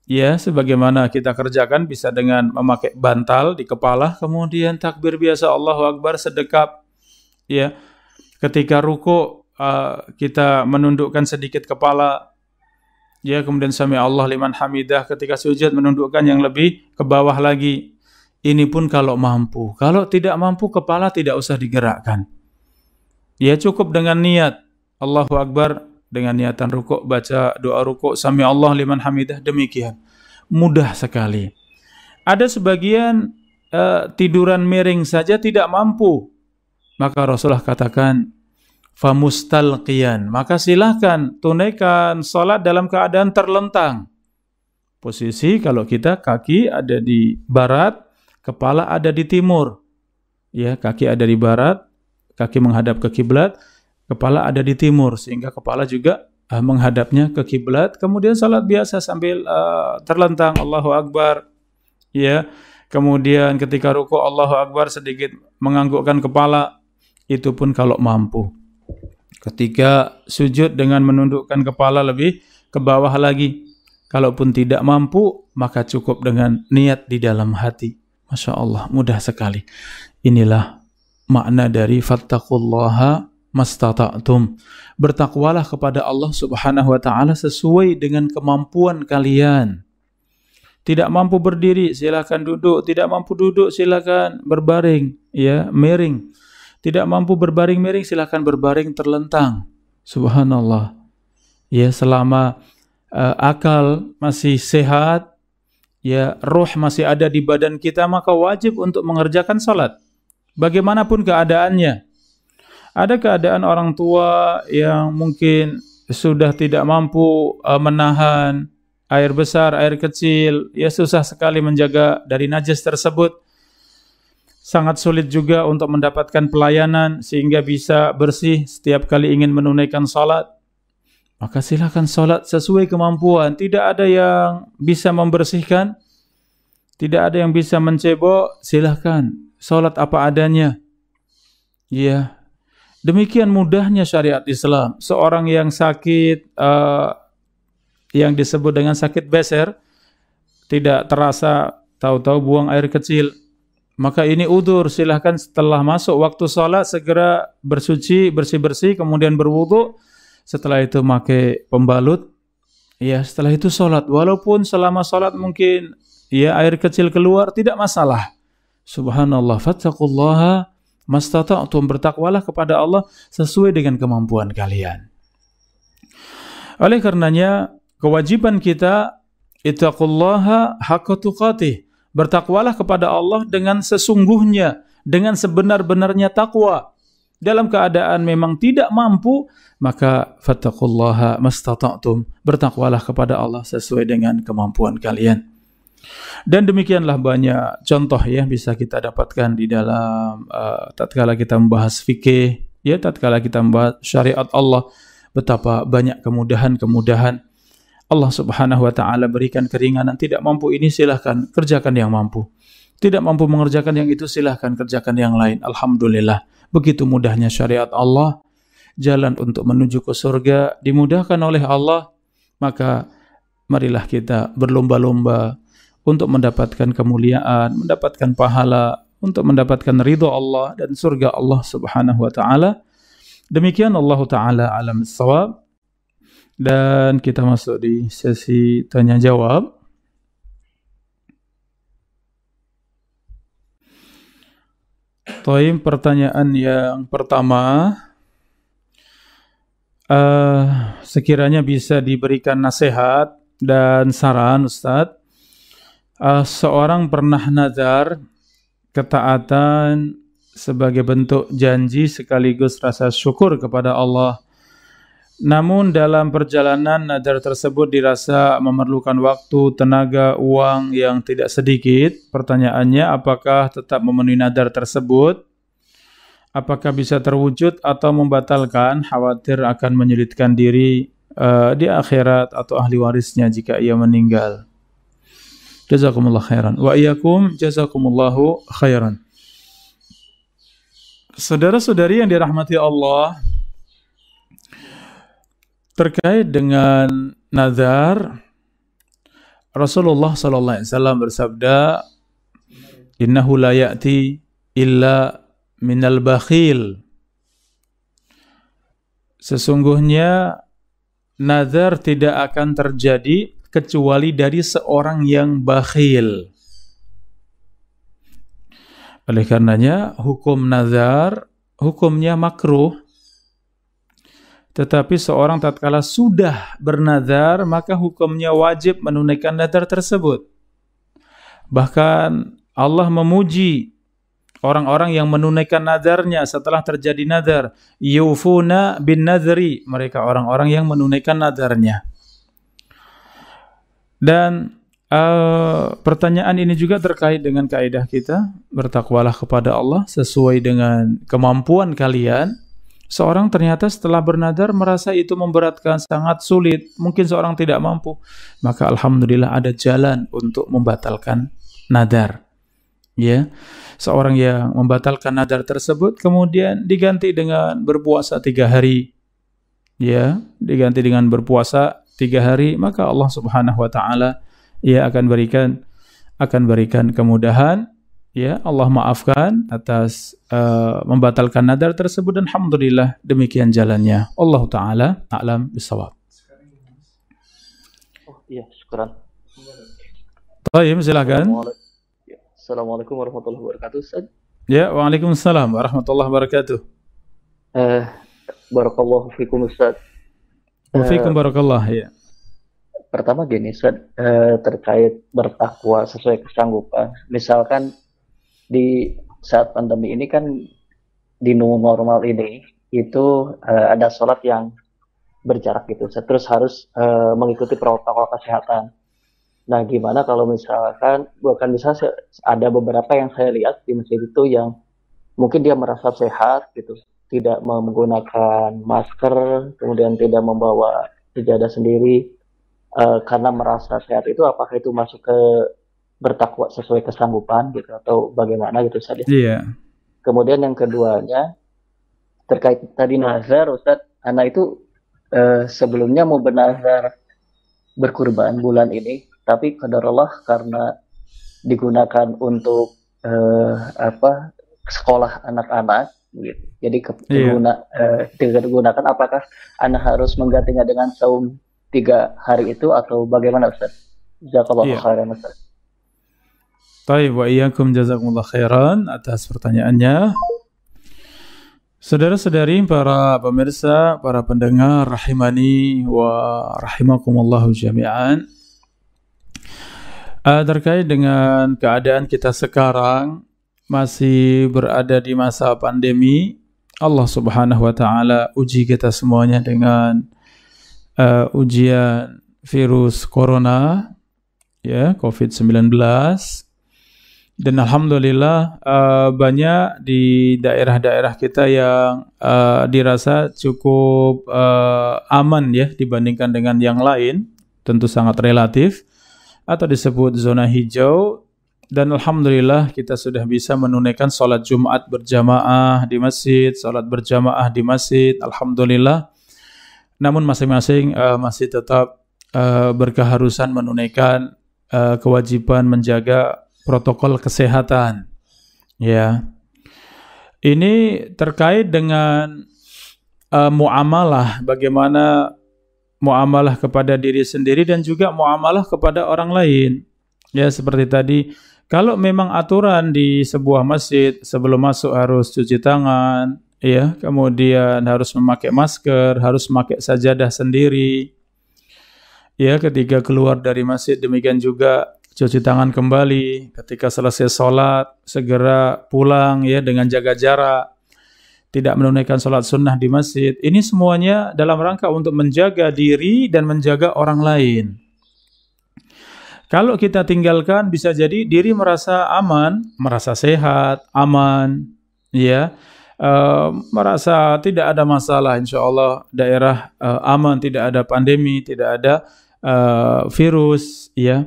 Ya, sebagaimana kita kerjakan bisa dengan memakai bantal di kepala, kemudian takbir biasa Allahu Akbar sedekap. Ya. Ketika ruku uh, kita menundukkan sedikit kepala. Ya, kemudian sami Allah liman hamidah ketika sujud menundukkan yang lebih ke bawah lagi. Ini pun kalau mampu. Kalau tidak mampu kepala tidak usah digerakkan. Ya cukup dengan niat Allahu Akbar dengan niatan rukuk baca doa rukuk sami Allah liman hamidah demikian mudah sekali ada sebagian uh, tiduran miring saja tidak mampu maka Rasulullah katakan famustalqiyan maka silahkan tunaikan salat dalam keadaan terlentang posisi kalau kita kaki ada di barat kepala ada di timur ya kaki ada di barat kaki menghadap ke kiblat kepala ada di timur sehingga kepala juga uh, menghadapnya ke kiblat. Kemudian salat biasa sambil uh, terlentang Allahu Akbar. Ya. Kemudian ketika ruku Allahu Akbar sedikit menganggukkan kepala itu pun kalau mampu. Ketika sujud dengan menundukkan kepala lebih ke bawah lagi. Kalaupun tidak mampu, maka cukup dengan niat di dalam hati. Masya Allah, mudah sekali. Inilah makna dari fattakullaha mastata'tum. Bertakwalah kepada Allah Subhanahu wa taala sesuai dengan kemampuan kalian. Tidak mampu berdiri, silakan duduk. Tidak mampu duduk, silakan berbaring, ya, miring. Tidak mampu berbaring miring, silakan berbaring terlentang. Subhanallah. Ya, selama uh, akal masih sehat, ya, roh masih ada di badan kita, maka wajib untuk mengerjakan salat. Bagaimanapun keadaannya, ada keadaan orang tua yang mungkin sudah tidak mampu uh, menahan air besar, air kecil, ya susah sekali menjaga dari najis tersebut. Sangat sulit juga untuk mendapatkan pelayanan sehingga bisa bersih setiap kali ingin menunaikan salat. Maka silakan salat sesuai kemampuan. Tidak ada yang bisa membersihkan, tidak ada yang bisa mencebok, silakan salat apa adanya. Iya, Demikian mudahnya syariat Islam. Seorang yang sakit, uh, yang disebut dengan sakit beser, tidak terasa tahu-tahu buang air kecil. Maka ini udur, silahkan setelah masuk waktu sholat segera bersuci, bersih-bersih, kemudian berwudu. Setelah itu pakai pembalut. Ya, setelah itu sholat. Walaupun selama sholat mungkin ya air kecil keluar, tidak masalah. Subhanallah, fattakullaha mastata'tum bertakwalah kepada Allah sesuai dengan kemampuan kalian. Oleh karenanya kewajiban kita ittaqullaha haqqa tuqatih. Bertakwalah kepada Allah dengan sesungguhnya, dengan sebenar-benarnya takwa. Dalam keadaan memang tidak mampu, maka fattaqullaha mastata'tum. Bertakwalah kepada Allah sesuai dengan kemampuan kalian. Dan demikianlah banyak contoh ya bisa kita dapatkan di dalam uh, tatkala kita membahas fikih, ya tatkala kita membahas syariat Allah betapa banyak kemudahan-kemudahan Allah Subhanahu wa taala berikan keringanan tidak mampu ini silahkan kerjakan yang mampu. Tidak mampu mengerjakan yang itu silahkan kerjakan yang lain. Alhamdulillah. Begitu mudahnya syariat Allah. Jalan untuk menuju ke surga dimudahkan oleh Allah. Maka marilah kita berlomba-lomba untuk mendapatkan kemuliaan, mendapatkan pahala, untuk mendapatkan ridho Allah dan surga Allah Subhanahu wa taala. Demikian Allah taala alam sawab. Dan kita masuk di sesi tanya jawab. Toim pertanyaan yang pertama uh, sekiranya bisa diberikan nasihat dan saran Ustadz uh, seorang pernah nazar ketaatan sebagai bentuk janji sekaligus rasa syukur kepada Allah. Namun dalam perjalanan nazar tersebut dirasa memerlukan waktu, tenaga, uang yang tidak sedikit. Pertanyaannya apakah tetap memenuhi nazar tersebut? Apakah bisa terwujud atau membatalkan? Khawatir akan menyulitkan diri uh, di akhirat atau ahli warisnya jika ia meninggal. Jazakumullah khairan. Wa iyakum jazakumullah khairan. Saudara-saudari yang dirahmati Allah, terkait dengan nazar, Rasulullah sallallahu alaihi wasallam bersabda, "Innahu la ya'ti illa minal bakhil." Sesungguhnya nazar tidak akan terjadi kecuali dari seorang yang bakhil. Oleh karenanya hukum nazar hukumnya makruh tetapi seorang tatkala sudah bernazar maka hukumnya wajib menunaikan nazar tersebut. Bahkan Allah memuji orang-orang yang menunaikan nazarnya setelah terjadi nazar, yufuna bin nazri, mereka orang-orang yang menunaikan nazarnya. Dan uh, pertanyaan ini juga terkait dengan kaidah kita bertakwalah kepada Allah sesuai dengan kemampuan kalian. Seorang ternyata setelah bernadar merasa itu memberatkan, sangat sulit, mungkin seorang tidak mampu. Maka alhamdulillah ada jalan untuk membatalkan nadar. Ya. Seorang yang membatalkan nadar tersebut kemudian diganti dengan berpuasa tiga hari. Ya, diganti dengan berpuasa tiga hari, maka Allah Subhanahu wa taala ia akan berikan akan berikan kemudahan ya Allah maafkan atas uh, membatalkan nadar tersebut dan alhamdulillah demikian jalannya Allah taala alam bisawab oh iya syukuran Baik, silakan. Assalamualaikum warahmatullahi wabarakatuh, Ustaz. Ya, waalaikumsalam warahmatullahi wabarakatuh. Eh, barakallahu fikum, Ustaz. Wafikum barakallah ya. Pertama gini, Ustaz, eh, terkait bertakwa sesuai kesanggupan. Misalkan di saat pandemi ini kan di new normal ini itu eh, ada sholat yang berjarak gitu. Ustaz. Terus harus eh, mengikuti protokol kesehatan. Nah, gimana kalau misalkan bukan bisa ada beberapa yang saya lihat di masjid itu yang mungkin dia merasa sehat gitu, tidak menggunakan masker, kemudian tidak membawa sejadah sendiri uh, karena merasa sehat itu apakah itu masuk ke bertakwa sesuai kesanggupan gitu atau bagaimana gitu saja. Ya? Iya. Kemudian yang keduanya terkait tadi nazar Ustaz, anak itu uh, sebelumnya mau bernazar berkurban bulan ini tapi kadarullah karena digunakan untuk uh, apa sekolah anak-anak gitu. Jadi ke yeah. Iya. Eh, uh, digunakan apakah anak harus menggantinya dengan saum tiga hari itu atau bagaimana Ustaz? Jazakallah yeah. khairan Ustaz. Baik wa iyyakum jazakumullah khairan atas pertanyaannya. Saudara-saudari, para pemirsa, para pendengar rahimani wa rahimakumullahu jami'an. Uh, terkait dengan keadaan kita sekarang, masih berada di masa pandemi, Allah Subhanahu wa taala uji kita semuanya dengan uh, ujian virus corona ya, COVID-19. Dan alhamdulillah uh, banyak di daerah-daerah kita yang uh, dirasa cukup uh, aman ya dibandingkan dengan yang lain, tentu sangat relatif atau disebut zona hijau dan Alhamdulillah kita sudah bisa menunaikan sholat Jumat berjamaah di masjid, sholat berjamaah di masjid, Alhamdulillah. Namun masing-masing uh, masih tetap uh, berkeharusan menunaikan uh, kewajiban menjaga protokol kesehatan. Ya. Ini terkait dengan uh, muamalah, bagaimana muamalah kepada diri sendiri dan juga muamalah kepada orang lain. Ya, seperti tadi kalau memang aturan di sebuah masjid sebelum masuk harus cuci tangan, ya, kemudian harus memakai masker, harus memakai sajadah sendiri. Ya, ketika keluar dari masjid demikian juga cuci tangan kembali, ketika selesai sholat segera pulang ya dengan jaga jarak, tidak menunaikan sholat sunnah di masjid. Ini semuanya dalam rangka untuk menjaga diri dan menjaga orang lain. Kalau kita tinggalkan bisa jadi diri merasa aman, merasa sehat, aman, ya. e, merasa tidak ada masalah insya Allah daerah e, aman tidak ada pandemi tidak ada e, virus ya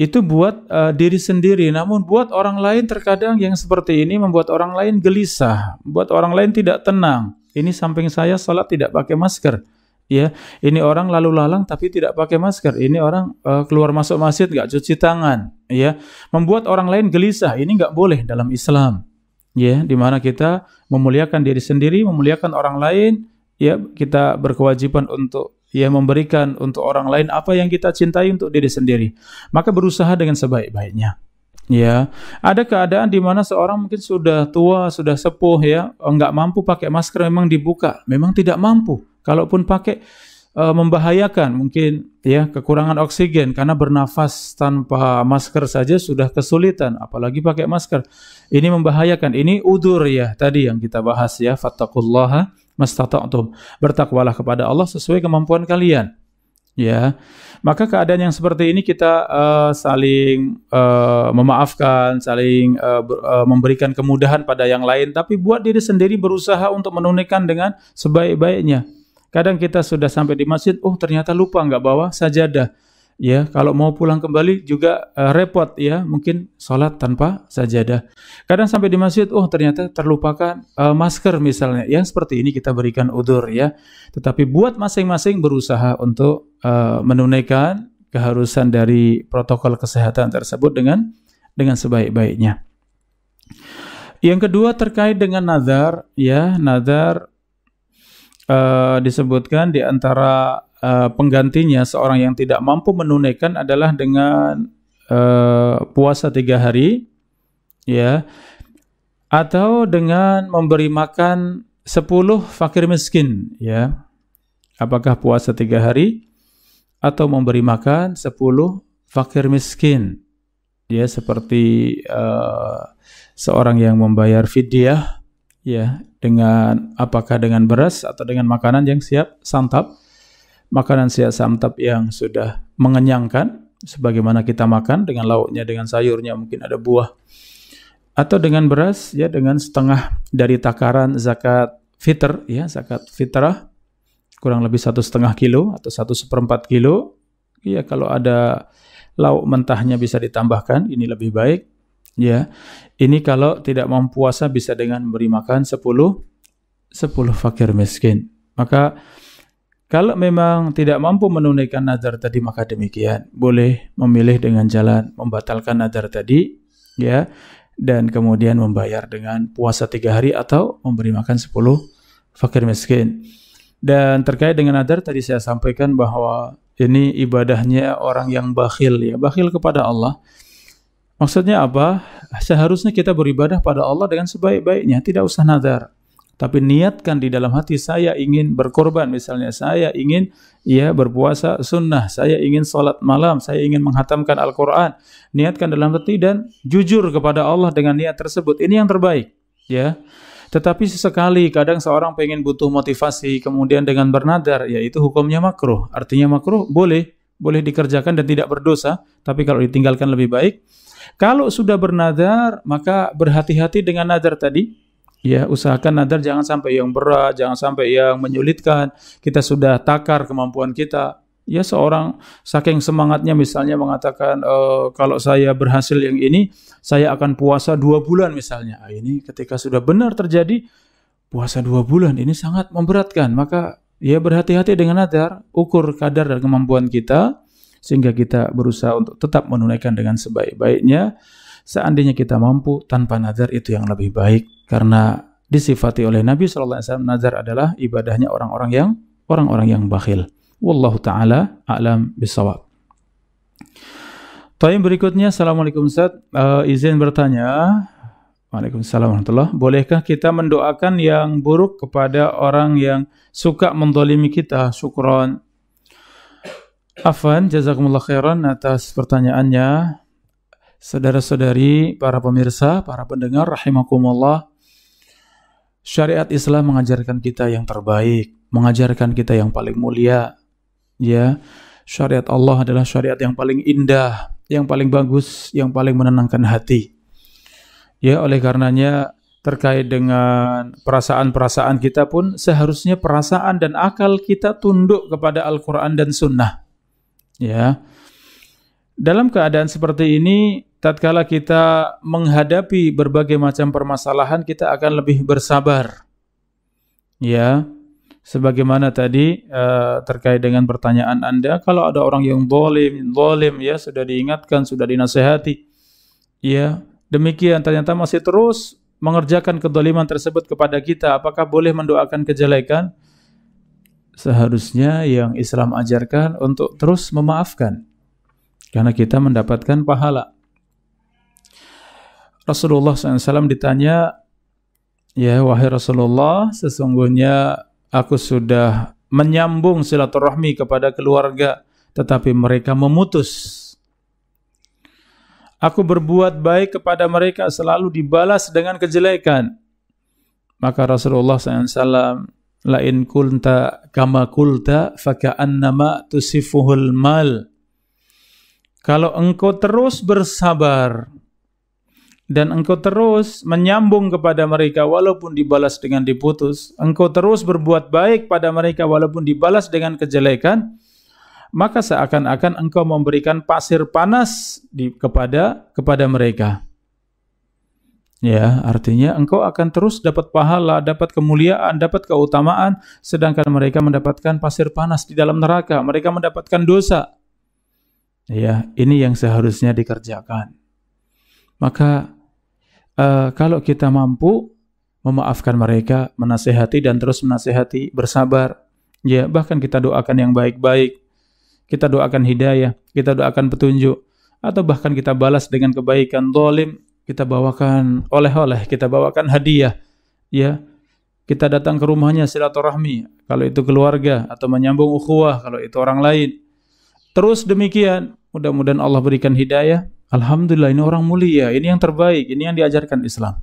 itu buat e, diri sendiri namun buat orang lain terkadang yang seperti ini membuat orang lain gelisah buat orang lain tidak tenang ini samping saya sholat tidak pakai masker ya ini orang lalu lalang tapi tidak pakai masker ini orang uh, keluar masuk masjid nggak cuci tangan ya membuat orang lain gelisah ini nggak boleh dalam Islam ya mana kita memuliakan diri sendiri memuliakan orang lain ya kita berkewajiban untuk ya memberikan untuk orang lain apa yang kita cintai untuk diri sendiri maka berusaha dengan sebaik-baiknya Ya, ada keadaan di mana seorang mungkin sudah tua, sudah sepuh ya, nggak mampu pakai masker memang dibuka, memang tidak mampu, Kalaupun pakai e, membahayakan mungkin ya kekurangan oksigen karena bernafas tanpa masker saja sudah kesulitan apalagi pakai masker. Ini membahayakan. Ini udur ya tadi yang kita bahas ya fattaqullaha mastata'tum. Bertakwalah kepada Allah sesuai kemampuan kalian. Ya. Maka keadaan yang seperti ini kita uh, saling uh, memaafkan, saling uh, ber, uh, memberikan kemudahan pada yang lain tapi buat diri sendiri berusaha untuk menunaikan dengan sebaik-baiknya Kadang kita sudah sampai di masjid, oh ternyata lupa nggak bawa sajadah. Ya, kalau mau pulang kembali juga uh, repot ya, mungkin sholat tanpa sajadah. Kadang sampai di masjid, oh ternyata terlupakan uh, masker misalnya. yang seperti ini kita berikan udur ya. Tetapi buat masing-masing berusaha untuk uh, menunaikan keharusan dari protokol kesehatan tersebut dengan dengan sebaik-baiknya. Yang kedua terkait dengan nazar, ya nazar uh, disebutkan di antara uh, penggantinya seorang yang tidak mampu menunaikan adalah dengan uh, puasa tiga hari, ya, atau dengan memberi makan sepuluh fakir miskin, ya. Apakah puasa tiga hari atau memberi makan sepuluh fakir miskin? Ya, seperti uh, seorang yang membayar fidyah ya dengan apakah dengan beras atau dengan makanan yang siap santap makanan siap santap yang sudah mengenyangkan sebagaimana kita makan dengan lauknya dengan sayurnya mungkin ada buah atau dengan beras ya dengan setengah dari takaran zakat fitr ya zakat fitrah kurang lebih satu setengah kilo atau satu seperempat kilo ya kalau ada lauk mentahnya bisa ditambahkan ini lebih baik Ya. Ini kalau tidak mampu puasa bisa dengan memberi makan 10 10 fakir miskin. Maka kalau memang tidak mampu menunaikan nazar tadi maka demikian, boleh memilih dengan jalan membatalkan nazar tadi ya dan kemudian membayar dengan puasa tiga hari atau memberi makan 10 fakir miskin. Dan terkait dengan nazar tadi saya sampaikan bahwa ini ibadahnya orang yang bakhil ya, bakhil kepada Allah. Maksudnya apa? Seharusnya kita beribadah pada Allah dengan sebaik-baiknya, tidak usah nazar. Tapi niatkan di dalam hati saya ingin berkorban, misalnya saya ingin ya berpuasa sunnah, saya ingin sholat malam, saya ingin menghatamkan Al-Quran. Niatkan dalam hati dan jujur kepada Allah dengan niat tersebut. Ini yang terbaik. Ya, tetapi sesekali kadang seorang pengen butuh motivasi kemudian dengan bernadar yaitu hukumnya makruh. Artinya makruh boleh boleh dikerjakan dan tidak berdosa, tapi kalau ditinggalkan lebih baik. Kalau sudah bernadar, maka berhati-hati dengan nadar tadi. Ya, usahakan nadar jangan sampai yang berat, jangan sampai yang menyulitkan. Kita sudah takar kemampuan kita. Ya, seorang saking semangatnya misalnya mengatakan e, kalau saya berhasil yang ini, saya akan puasa dua bulan misalnya. Ah, ini ketika sudah benar terjadi puasa dua bulan ini sangat memberatkan. Maka ya berhati-hati dengan nadar, ukur kadar dan kemampuan kita sehingga kita berusaha untuk tetap menunaikan dengan sebaik-baiknya seandainya kita mampu tanpa nazar itu yang lebih baik karena disifati oleh Nabi saw nazar adalah ibadahnya orang-orang yang orang-orang yang bakhil wallahu taala a'lam bisawab Tayyib berikutnya, Assalamualaikum Ustaz, uh, izin bertanya, Waalaikumsalam warahmatullahi Bolehkah kita mendoakan yang buruk kepada orang yang suka mendolimi kita? Syukron. Afan, jazakumullah khairan atas pertanyaannya. Saudara-saudari, para pemirsa, para pendengar, rahimakumullah. Syariat Islam mengajarkan kita yang terbaik, mengajarkan kita yang paling mulia. Ya, syariat Allah adalah syariat yang paling indah, yang paling bagus, yang paling menenangkan hati. Ya, oleh karenanya terkait dengan perasaan-perasaan kita pun seharusnya perasaan dan akal kita tunduk kepada Al-Quran dan Sunnah Ya. Dalam keadaan seperti ini, tatkala kita menghadapi berbagai macam permasalahan, kita akan lebih bersabar. Ya, sebagaimana tadi eh, terkait dengan pertanyaan Anda, kalau ada orang yang bolim, bolim, ya sudah diingatkan, sudah dinasehati. Ya, demikian ternyata masih terus mengerjakan kedoliman tersebut kepada kita, apakah boleh mendoakan kejelekan? seharusnya yang Islam ajarkan untuk terus memaafkan karena kita mendapatkan pahala. Rasulullah SAW ditanya, ya wahai Rasulullah, sesungguhnya aku sudah menyambung silaturahmi kepada keluarga, tetapi mereka memutus. Aku berbuat baik kepada mereka selalu dibalas dengan kejelekan. Maka Rasulullah SAW lain kulta kama kulta faka'annama tusifuhul mal kalau engkau terus bersabar dan engkau terus menyambung kepada mereka walaupun dibalas dengan diputus, engkau terus berbuat baik pada mereka walaupun dibalas dengan kejelekan, maka seakan-akan engkau memberikan pasir panas di, kepada kepada mereka. Ya, artinya engkau akan terus dapat pahala, dapat kemuliaan, dapat keutamaan, sedangkan mereka mendapatkan pasir panas di dalam neraka, mereka mendapatkan dosa. Ya, ini yang seharusnya dikerjakan. Maka uh, kalau kita mampu memaafkan mereka, menasehati dan terus menasehati, bersabar. Ya, bahkan kita doakan yang baik-baik. Kita doakan hidayah, kita doakan petunjuk atau bahkan kita balas dengan kebaikan dolim kita bawakan oleh-oleh, kita bawakan hadiah, ya. Kita datang ke rumahnya silaturahmi, kalau itu keluarga atau menyambung ukhuwah, kalau itu orang lain. Terus demikian, mudah-mudahan Allah berikan hidayah. Alhamdulillah ini orang mulia, ini yang terbaik, ini yang diajarkan Islam.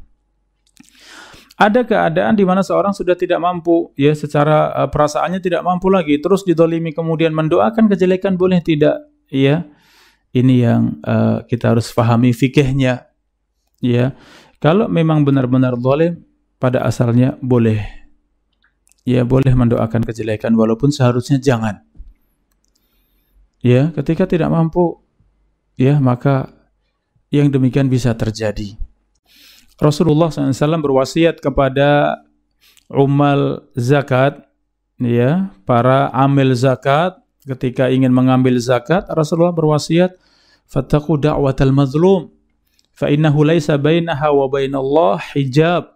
Ada keadaan di mana seorang sudah tidak mampu, ya secara e, perasaannya tidak mampu lagi, terus didolimi kemudian mendoakan kejelekan boleh tidak, ya. Ini yang uh, kita harus pahami fikihnya, Ya, kalau memang benar-benar boleh, pada asalnya boleh. Ya, boleh mendoakan kejelekan walaupun seharusnya jangan. Ya, ketika tidak mampu, ya maka yang demikian bisa terjadi. Rasulullah SAW berwasiat kepada umal zakat, ya para amil zakat ketika ingin mengambil zakat Rasulullah berwasiat fataku da'watal mazlum fa innahu laisa bainaha wa bainallah hijab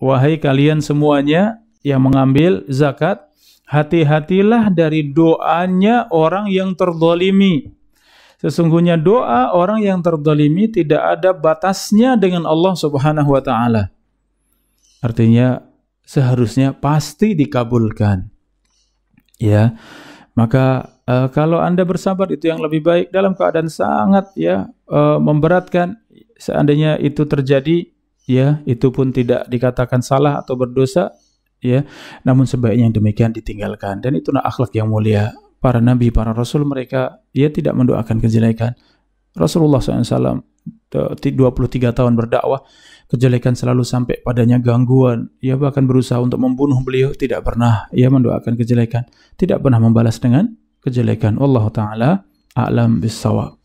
wahai kalian semuanya yang mengambil zakat hati-hatilah dari doanya orang yang terdolimi sesungguhnya doa orang yang terdolimi tidak ada batasnya dengan Allah subhanahu wa ta'ala artinya seharusnya pasti dikabulkan ya maka Uh, kalau Anda bersabar itu yang lebih baik dalam keadaan sangat ya uh, memberatkan seandainya itu terjadi ya itu pun tidak dikatakan salah atau berdosa ya namun sebaiknya yang demikian ditinggalkan dan itu akhlak yang mulia para nabi para rasul mereka ya tidak mendoakan kejelekan Rasulullah SAW 23 eh, tahun berdakwah kejelekan selalu sampai padanya gangguan ia bahkan berusaha untuk membunuh beliau tidak pernah ia mendoakan kejelekan tidak pernah membalas dengan kejelekan. Allah taala a'lam bissawab.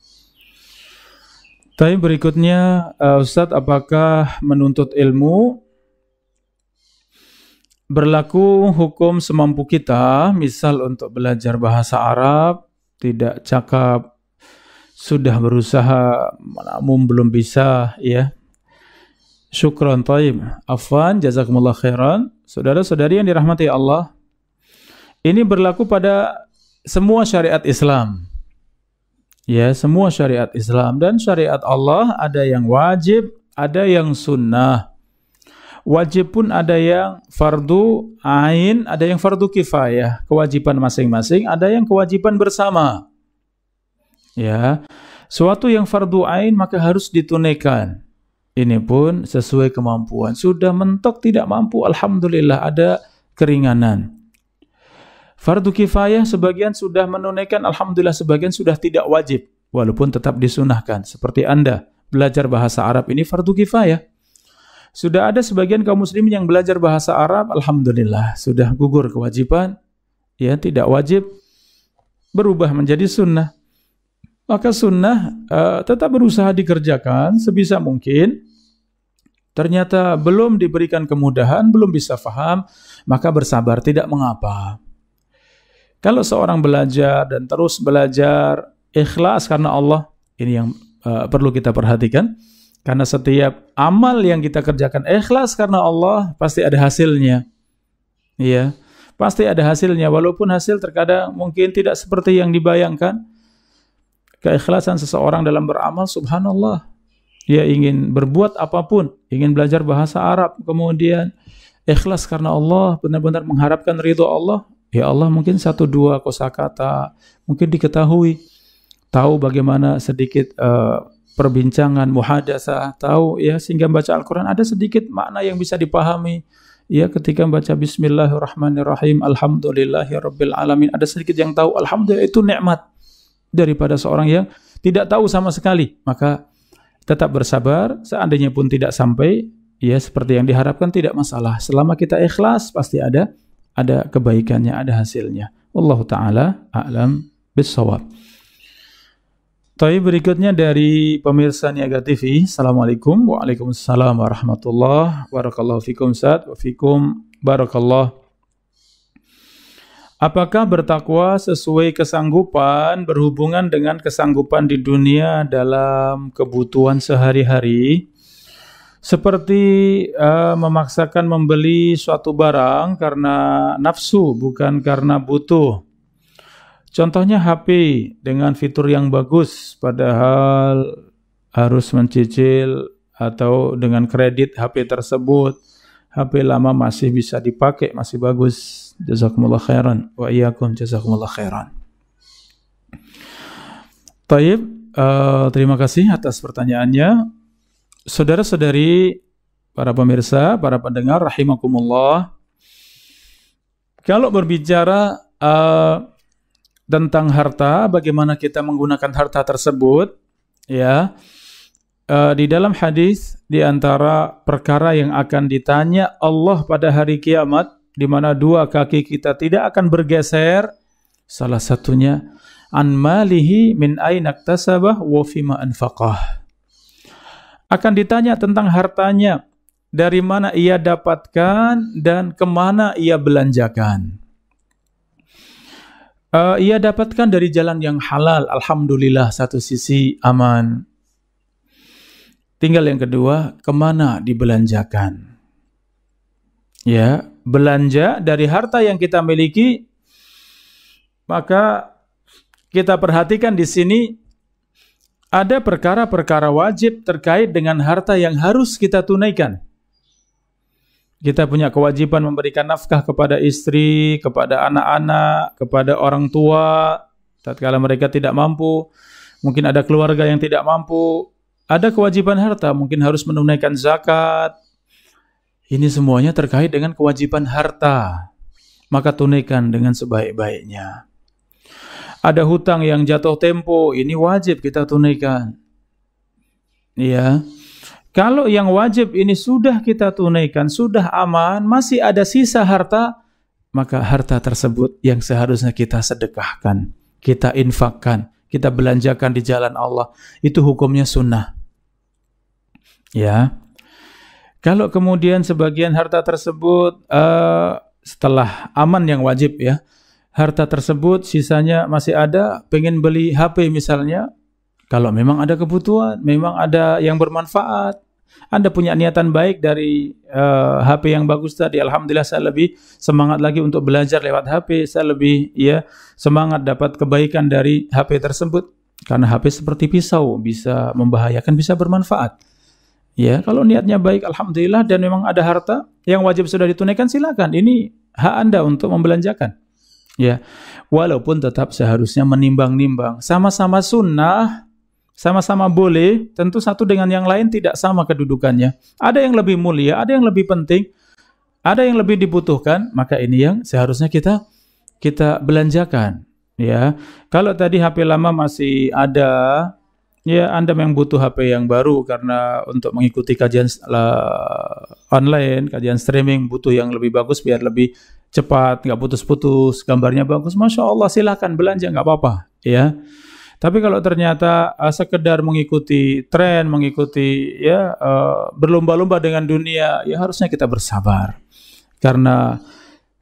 Tapi berikutnya uh, apakah menuntut ilmu berlaku hukum semampu kita, misal untuk belajar bahasa Arab, tidak cakap, sudah berusaha namun belum bisa ya. syukron taib. Afwan, jazakumullah khairan. Saudara-saudari yang dirahmati Allah, ini berlaku pada semua syariat Islam. Ya, semua syariat Islam dan syariat Allah ada yang wajib, ada yang sunnah. Wajib pun ada yang fardu ain, ada yang fardu kifayah, kewajiban masing-masing, ada yang kewajiban bersama. Ya. Suatu yang fardu ain maka harus ditunaikan. Ini pun sesuai kemampuan. Sudah mentok tidak mampu, alhamdulillah ada keringanan. Fardu kifayah sebagian sudah menunaikan, alhamdulillah sebagian sudah tidak wajib, walaupun tetap disunahkan. Seperti Anda belajar bahasa Arab ini fardu kifayah. Sudah ada sebagian kaum muslimin yang belajar bahasa Arab, alhamdulillah sudah gugur kewajiban, ya tidak wajib berubah menjadi sunnah. Maka sunnah uh, tetap berusaha dikerjakan sebisa mungkin. Ternyata belum diberikan kemudahan, belum bisa faham, maka bersabar tidak mengapa kalau seorang belajar dan terus belajar ikhlas karena Allah, ini yang uh, perlu kita perhatikan. Karena setiap amal yang kita kerjakan ikhlas karena Allah pasti ada hasilnya. Iya, pasti ada hasilnya walaupun hasil terkadang mungkin tidak seperti yang dibayangkan. Keikhlasan seseorang dalam beramal subhanallah. Dia ingin berbuat apapun, ingin belajar bahasa Arab, kemudian ikhlas karena Allah, benar-benar mengharapkan ridho Allah, Ya Allah mungkin satu dua kosakata mungkin diketahui tahu bagaimana sedikit uh, perbincangan muhadasa tahu ya sehingga baca Al-Qur'an ada sedikit makna yang bisa dipahami ya ketika baca bismillahirrahmanirrahim alhamdulillahirabbil ada sedikit yang tahu alhamdulillah itu nikmat daripada seorang yang tidak tahu sama sekali maka tetap bersabar seandainya pun tidak sampai ya seperti yang diharapkan tidak masalah selama kita ikhlas pasti ada ada kebaikannya, ada hasilnya. Allah taala a'lam bisawab. Tapi berikutnya dari pemirsa Niaga TV. Assalamualaikum. Waalaikumsalam warahmatullahi wabarakatuh. Fikum fikum barakallah. Apakah bertakwa sesuai kesanggupan berhubungan dengan kesanggupan di dunia dalam kebutuhan sehari-hari? seperti uh, memaksakan membeli suatu barang karena nafsu bukan karena butuh. Contohnya HP dengan fitur yang bagus padahal harus mencicil atau dengan kredit HP tersebut. HP lama masih bisa dipakai, masih bagus. Jazakumullah khairan wa iyakum jazakumullah khairan. Taib, uh, terima kasih atas pertanyaannya. Saudara-saudari, para pemirsa, para pendengar, rahimakumullah. Kalau berbicara uh, tentang harta, bagaimana kita menggunakan harta tersebut, ya. Uh, di dalam hadis di antara perkara yang akan ditanya Allah pada hari kiamat di mana dua kaki kita tidak akan bergeser salah satunya an malihi min ainak tasabah wa fima anfaqah akan ditanya tentang hartanya, dari mana ia dapatkan dan kemana ia belanjakan. Uh, ia dapatkan dari jalan yang halal, alhamdulillah satu sisi aman. Tinggal yang kedua, kemana dibelanjakan? Ya, belanja dari harta yang kita miliki, maka kita perhatikan di sini ada perkara-perkara wajib terkait dengan harta yang harus kita tunaikan. Kita punya kewajiban memberikan nafkah kepada istri, kepada anak-anak, kepada orang tua, tatkala mereka tidak mampu, mungkin ada keluarga yang tidak mampu, ada kewajiban harta, mungkin harus menunaikan zakat. Ini semuanya terkait dengan kewajiban harta. Maka tunaikan dengan sebaik-baiknya. Ada hutang yang jatuh tempo, ini wajib kita tunaikan. Ya. Kalau yang wajib ini sudah kita tunaikan, sudah aman, masih ada sisa harta, maka harta tersebut yang seharusnya kita sedekahkan, kita infakkan, kita belanjakan di jalan Allah, itu hukumnya sunnah. Ya. Kalau kemudian sebagian harta tersebut uh, setelah aman yang wajib ya, harta tersebut sisanya masih ada, pengen beli HP misalnya, kalau memang ada kebutuhan, memang ada yang bermanfaat, Anda punya niatan baik dari uh, eh, HP yang bagus tadi, alhamdulillah saya lebih semangat lagi untuk belajar lewat HP, saya lebih ya semangat dapat kebaikan dari HP tersebut karena HP seperti pisau, bisa membahayakan, bisa bermanfaat. Ya, kalau niatnya baik alhamdulillah dan memang ada harta yang wajib sudah ditunaikan silakan. Ini hak Anda untuk membelanjakan. Ya, walaupun tetap seharusnya menimbang-nimbang. Sama-sama sunnah, sama-sama boleh, tentu satu dengan yang lain tidak sama kedudukannya. Ada yang lebih mulia, ada yang lebih penting, ada yang lebih dibutuhkan, maka ini yang seharusnya kita kita belanjakan. Ya, kalau tadi HP lama masih ada, ya Anda yang butuh HP yang baru karena untuk mengikuti kajian online, kajian streaming butuh yang lebih bagus biar lebih cepat, nggak putus-putus, gambarnya bagus, masya Allah silahkan belanja nggak apa-apa, ya. Tapi kalau ternyata uh, sekedar mengikuti tren, mengikuti ya uh, berlomba-lomba dengan dunia, ya harusnya kita bersabar. Karena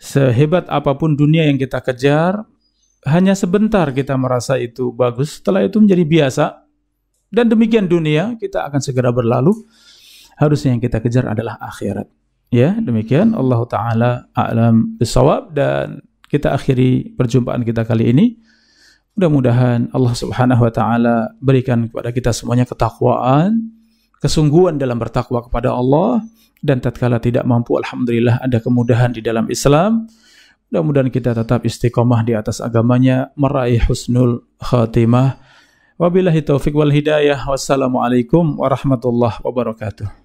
sehebat apapun dunia yang kita kejar, hanya sebentar kita merasa itu bagus, setelah itu menjadi biasa. Dan demikian dunia, kita akan segera berlalu. Harusnya yang kita kejar adalah akhirat. Ya, demikian Allah taala a'lam bisawab dan kita akhiri perjumpaan kita kali ini. Mudah-mudahan Allah Subhanahu wa taala berikan kepada kita semuanya ketakwaan, kesungguhan dalam bertakwa kepada Allah dan tatkala tidak mampu alhamdulillah ada kemudahan di dalam Islam. Mudah-mudahan kita tetap istiqomah di atas agamanya, meraih husnul khatimah. Wabillahi taufik wal hidayah. Wassalamualaikum warahmatullahi wabarakatuh.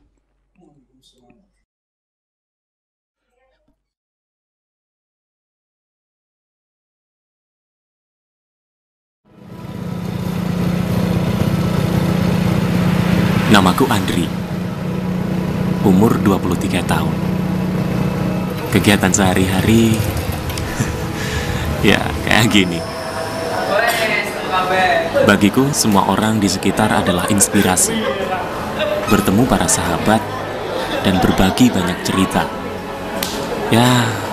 Namaku Andri. Umur 23 tahun. Kegiatan sehari-hari ya kayak gini. Bagiku semua orang di sekitar adalah inspirasi. Bertemu para sahabat dan berbagi banyak cerita. Ya,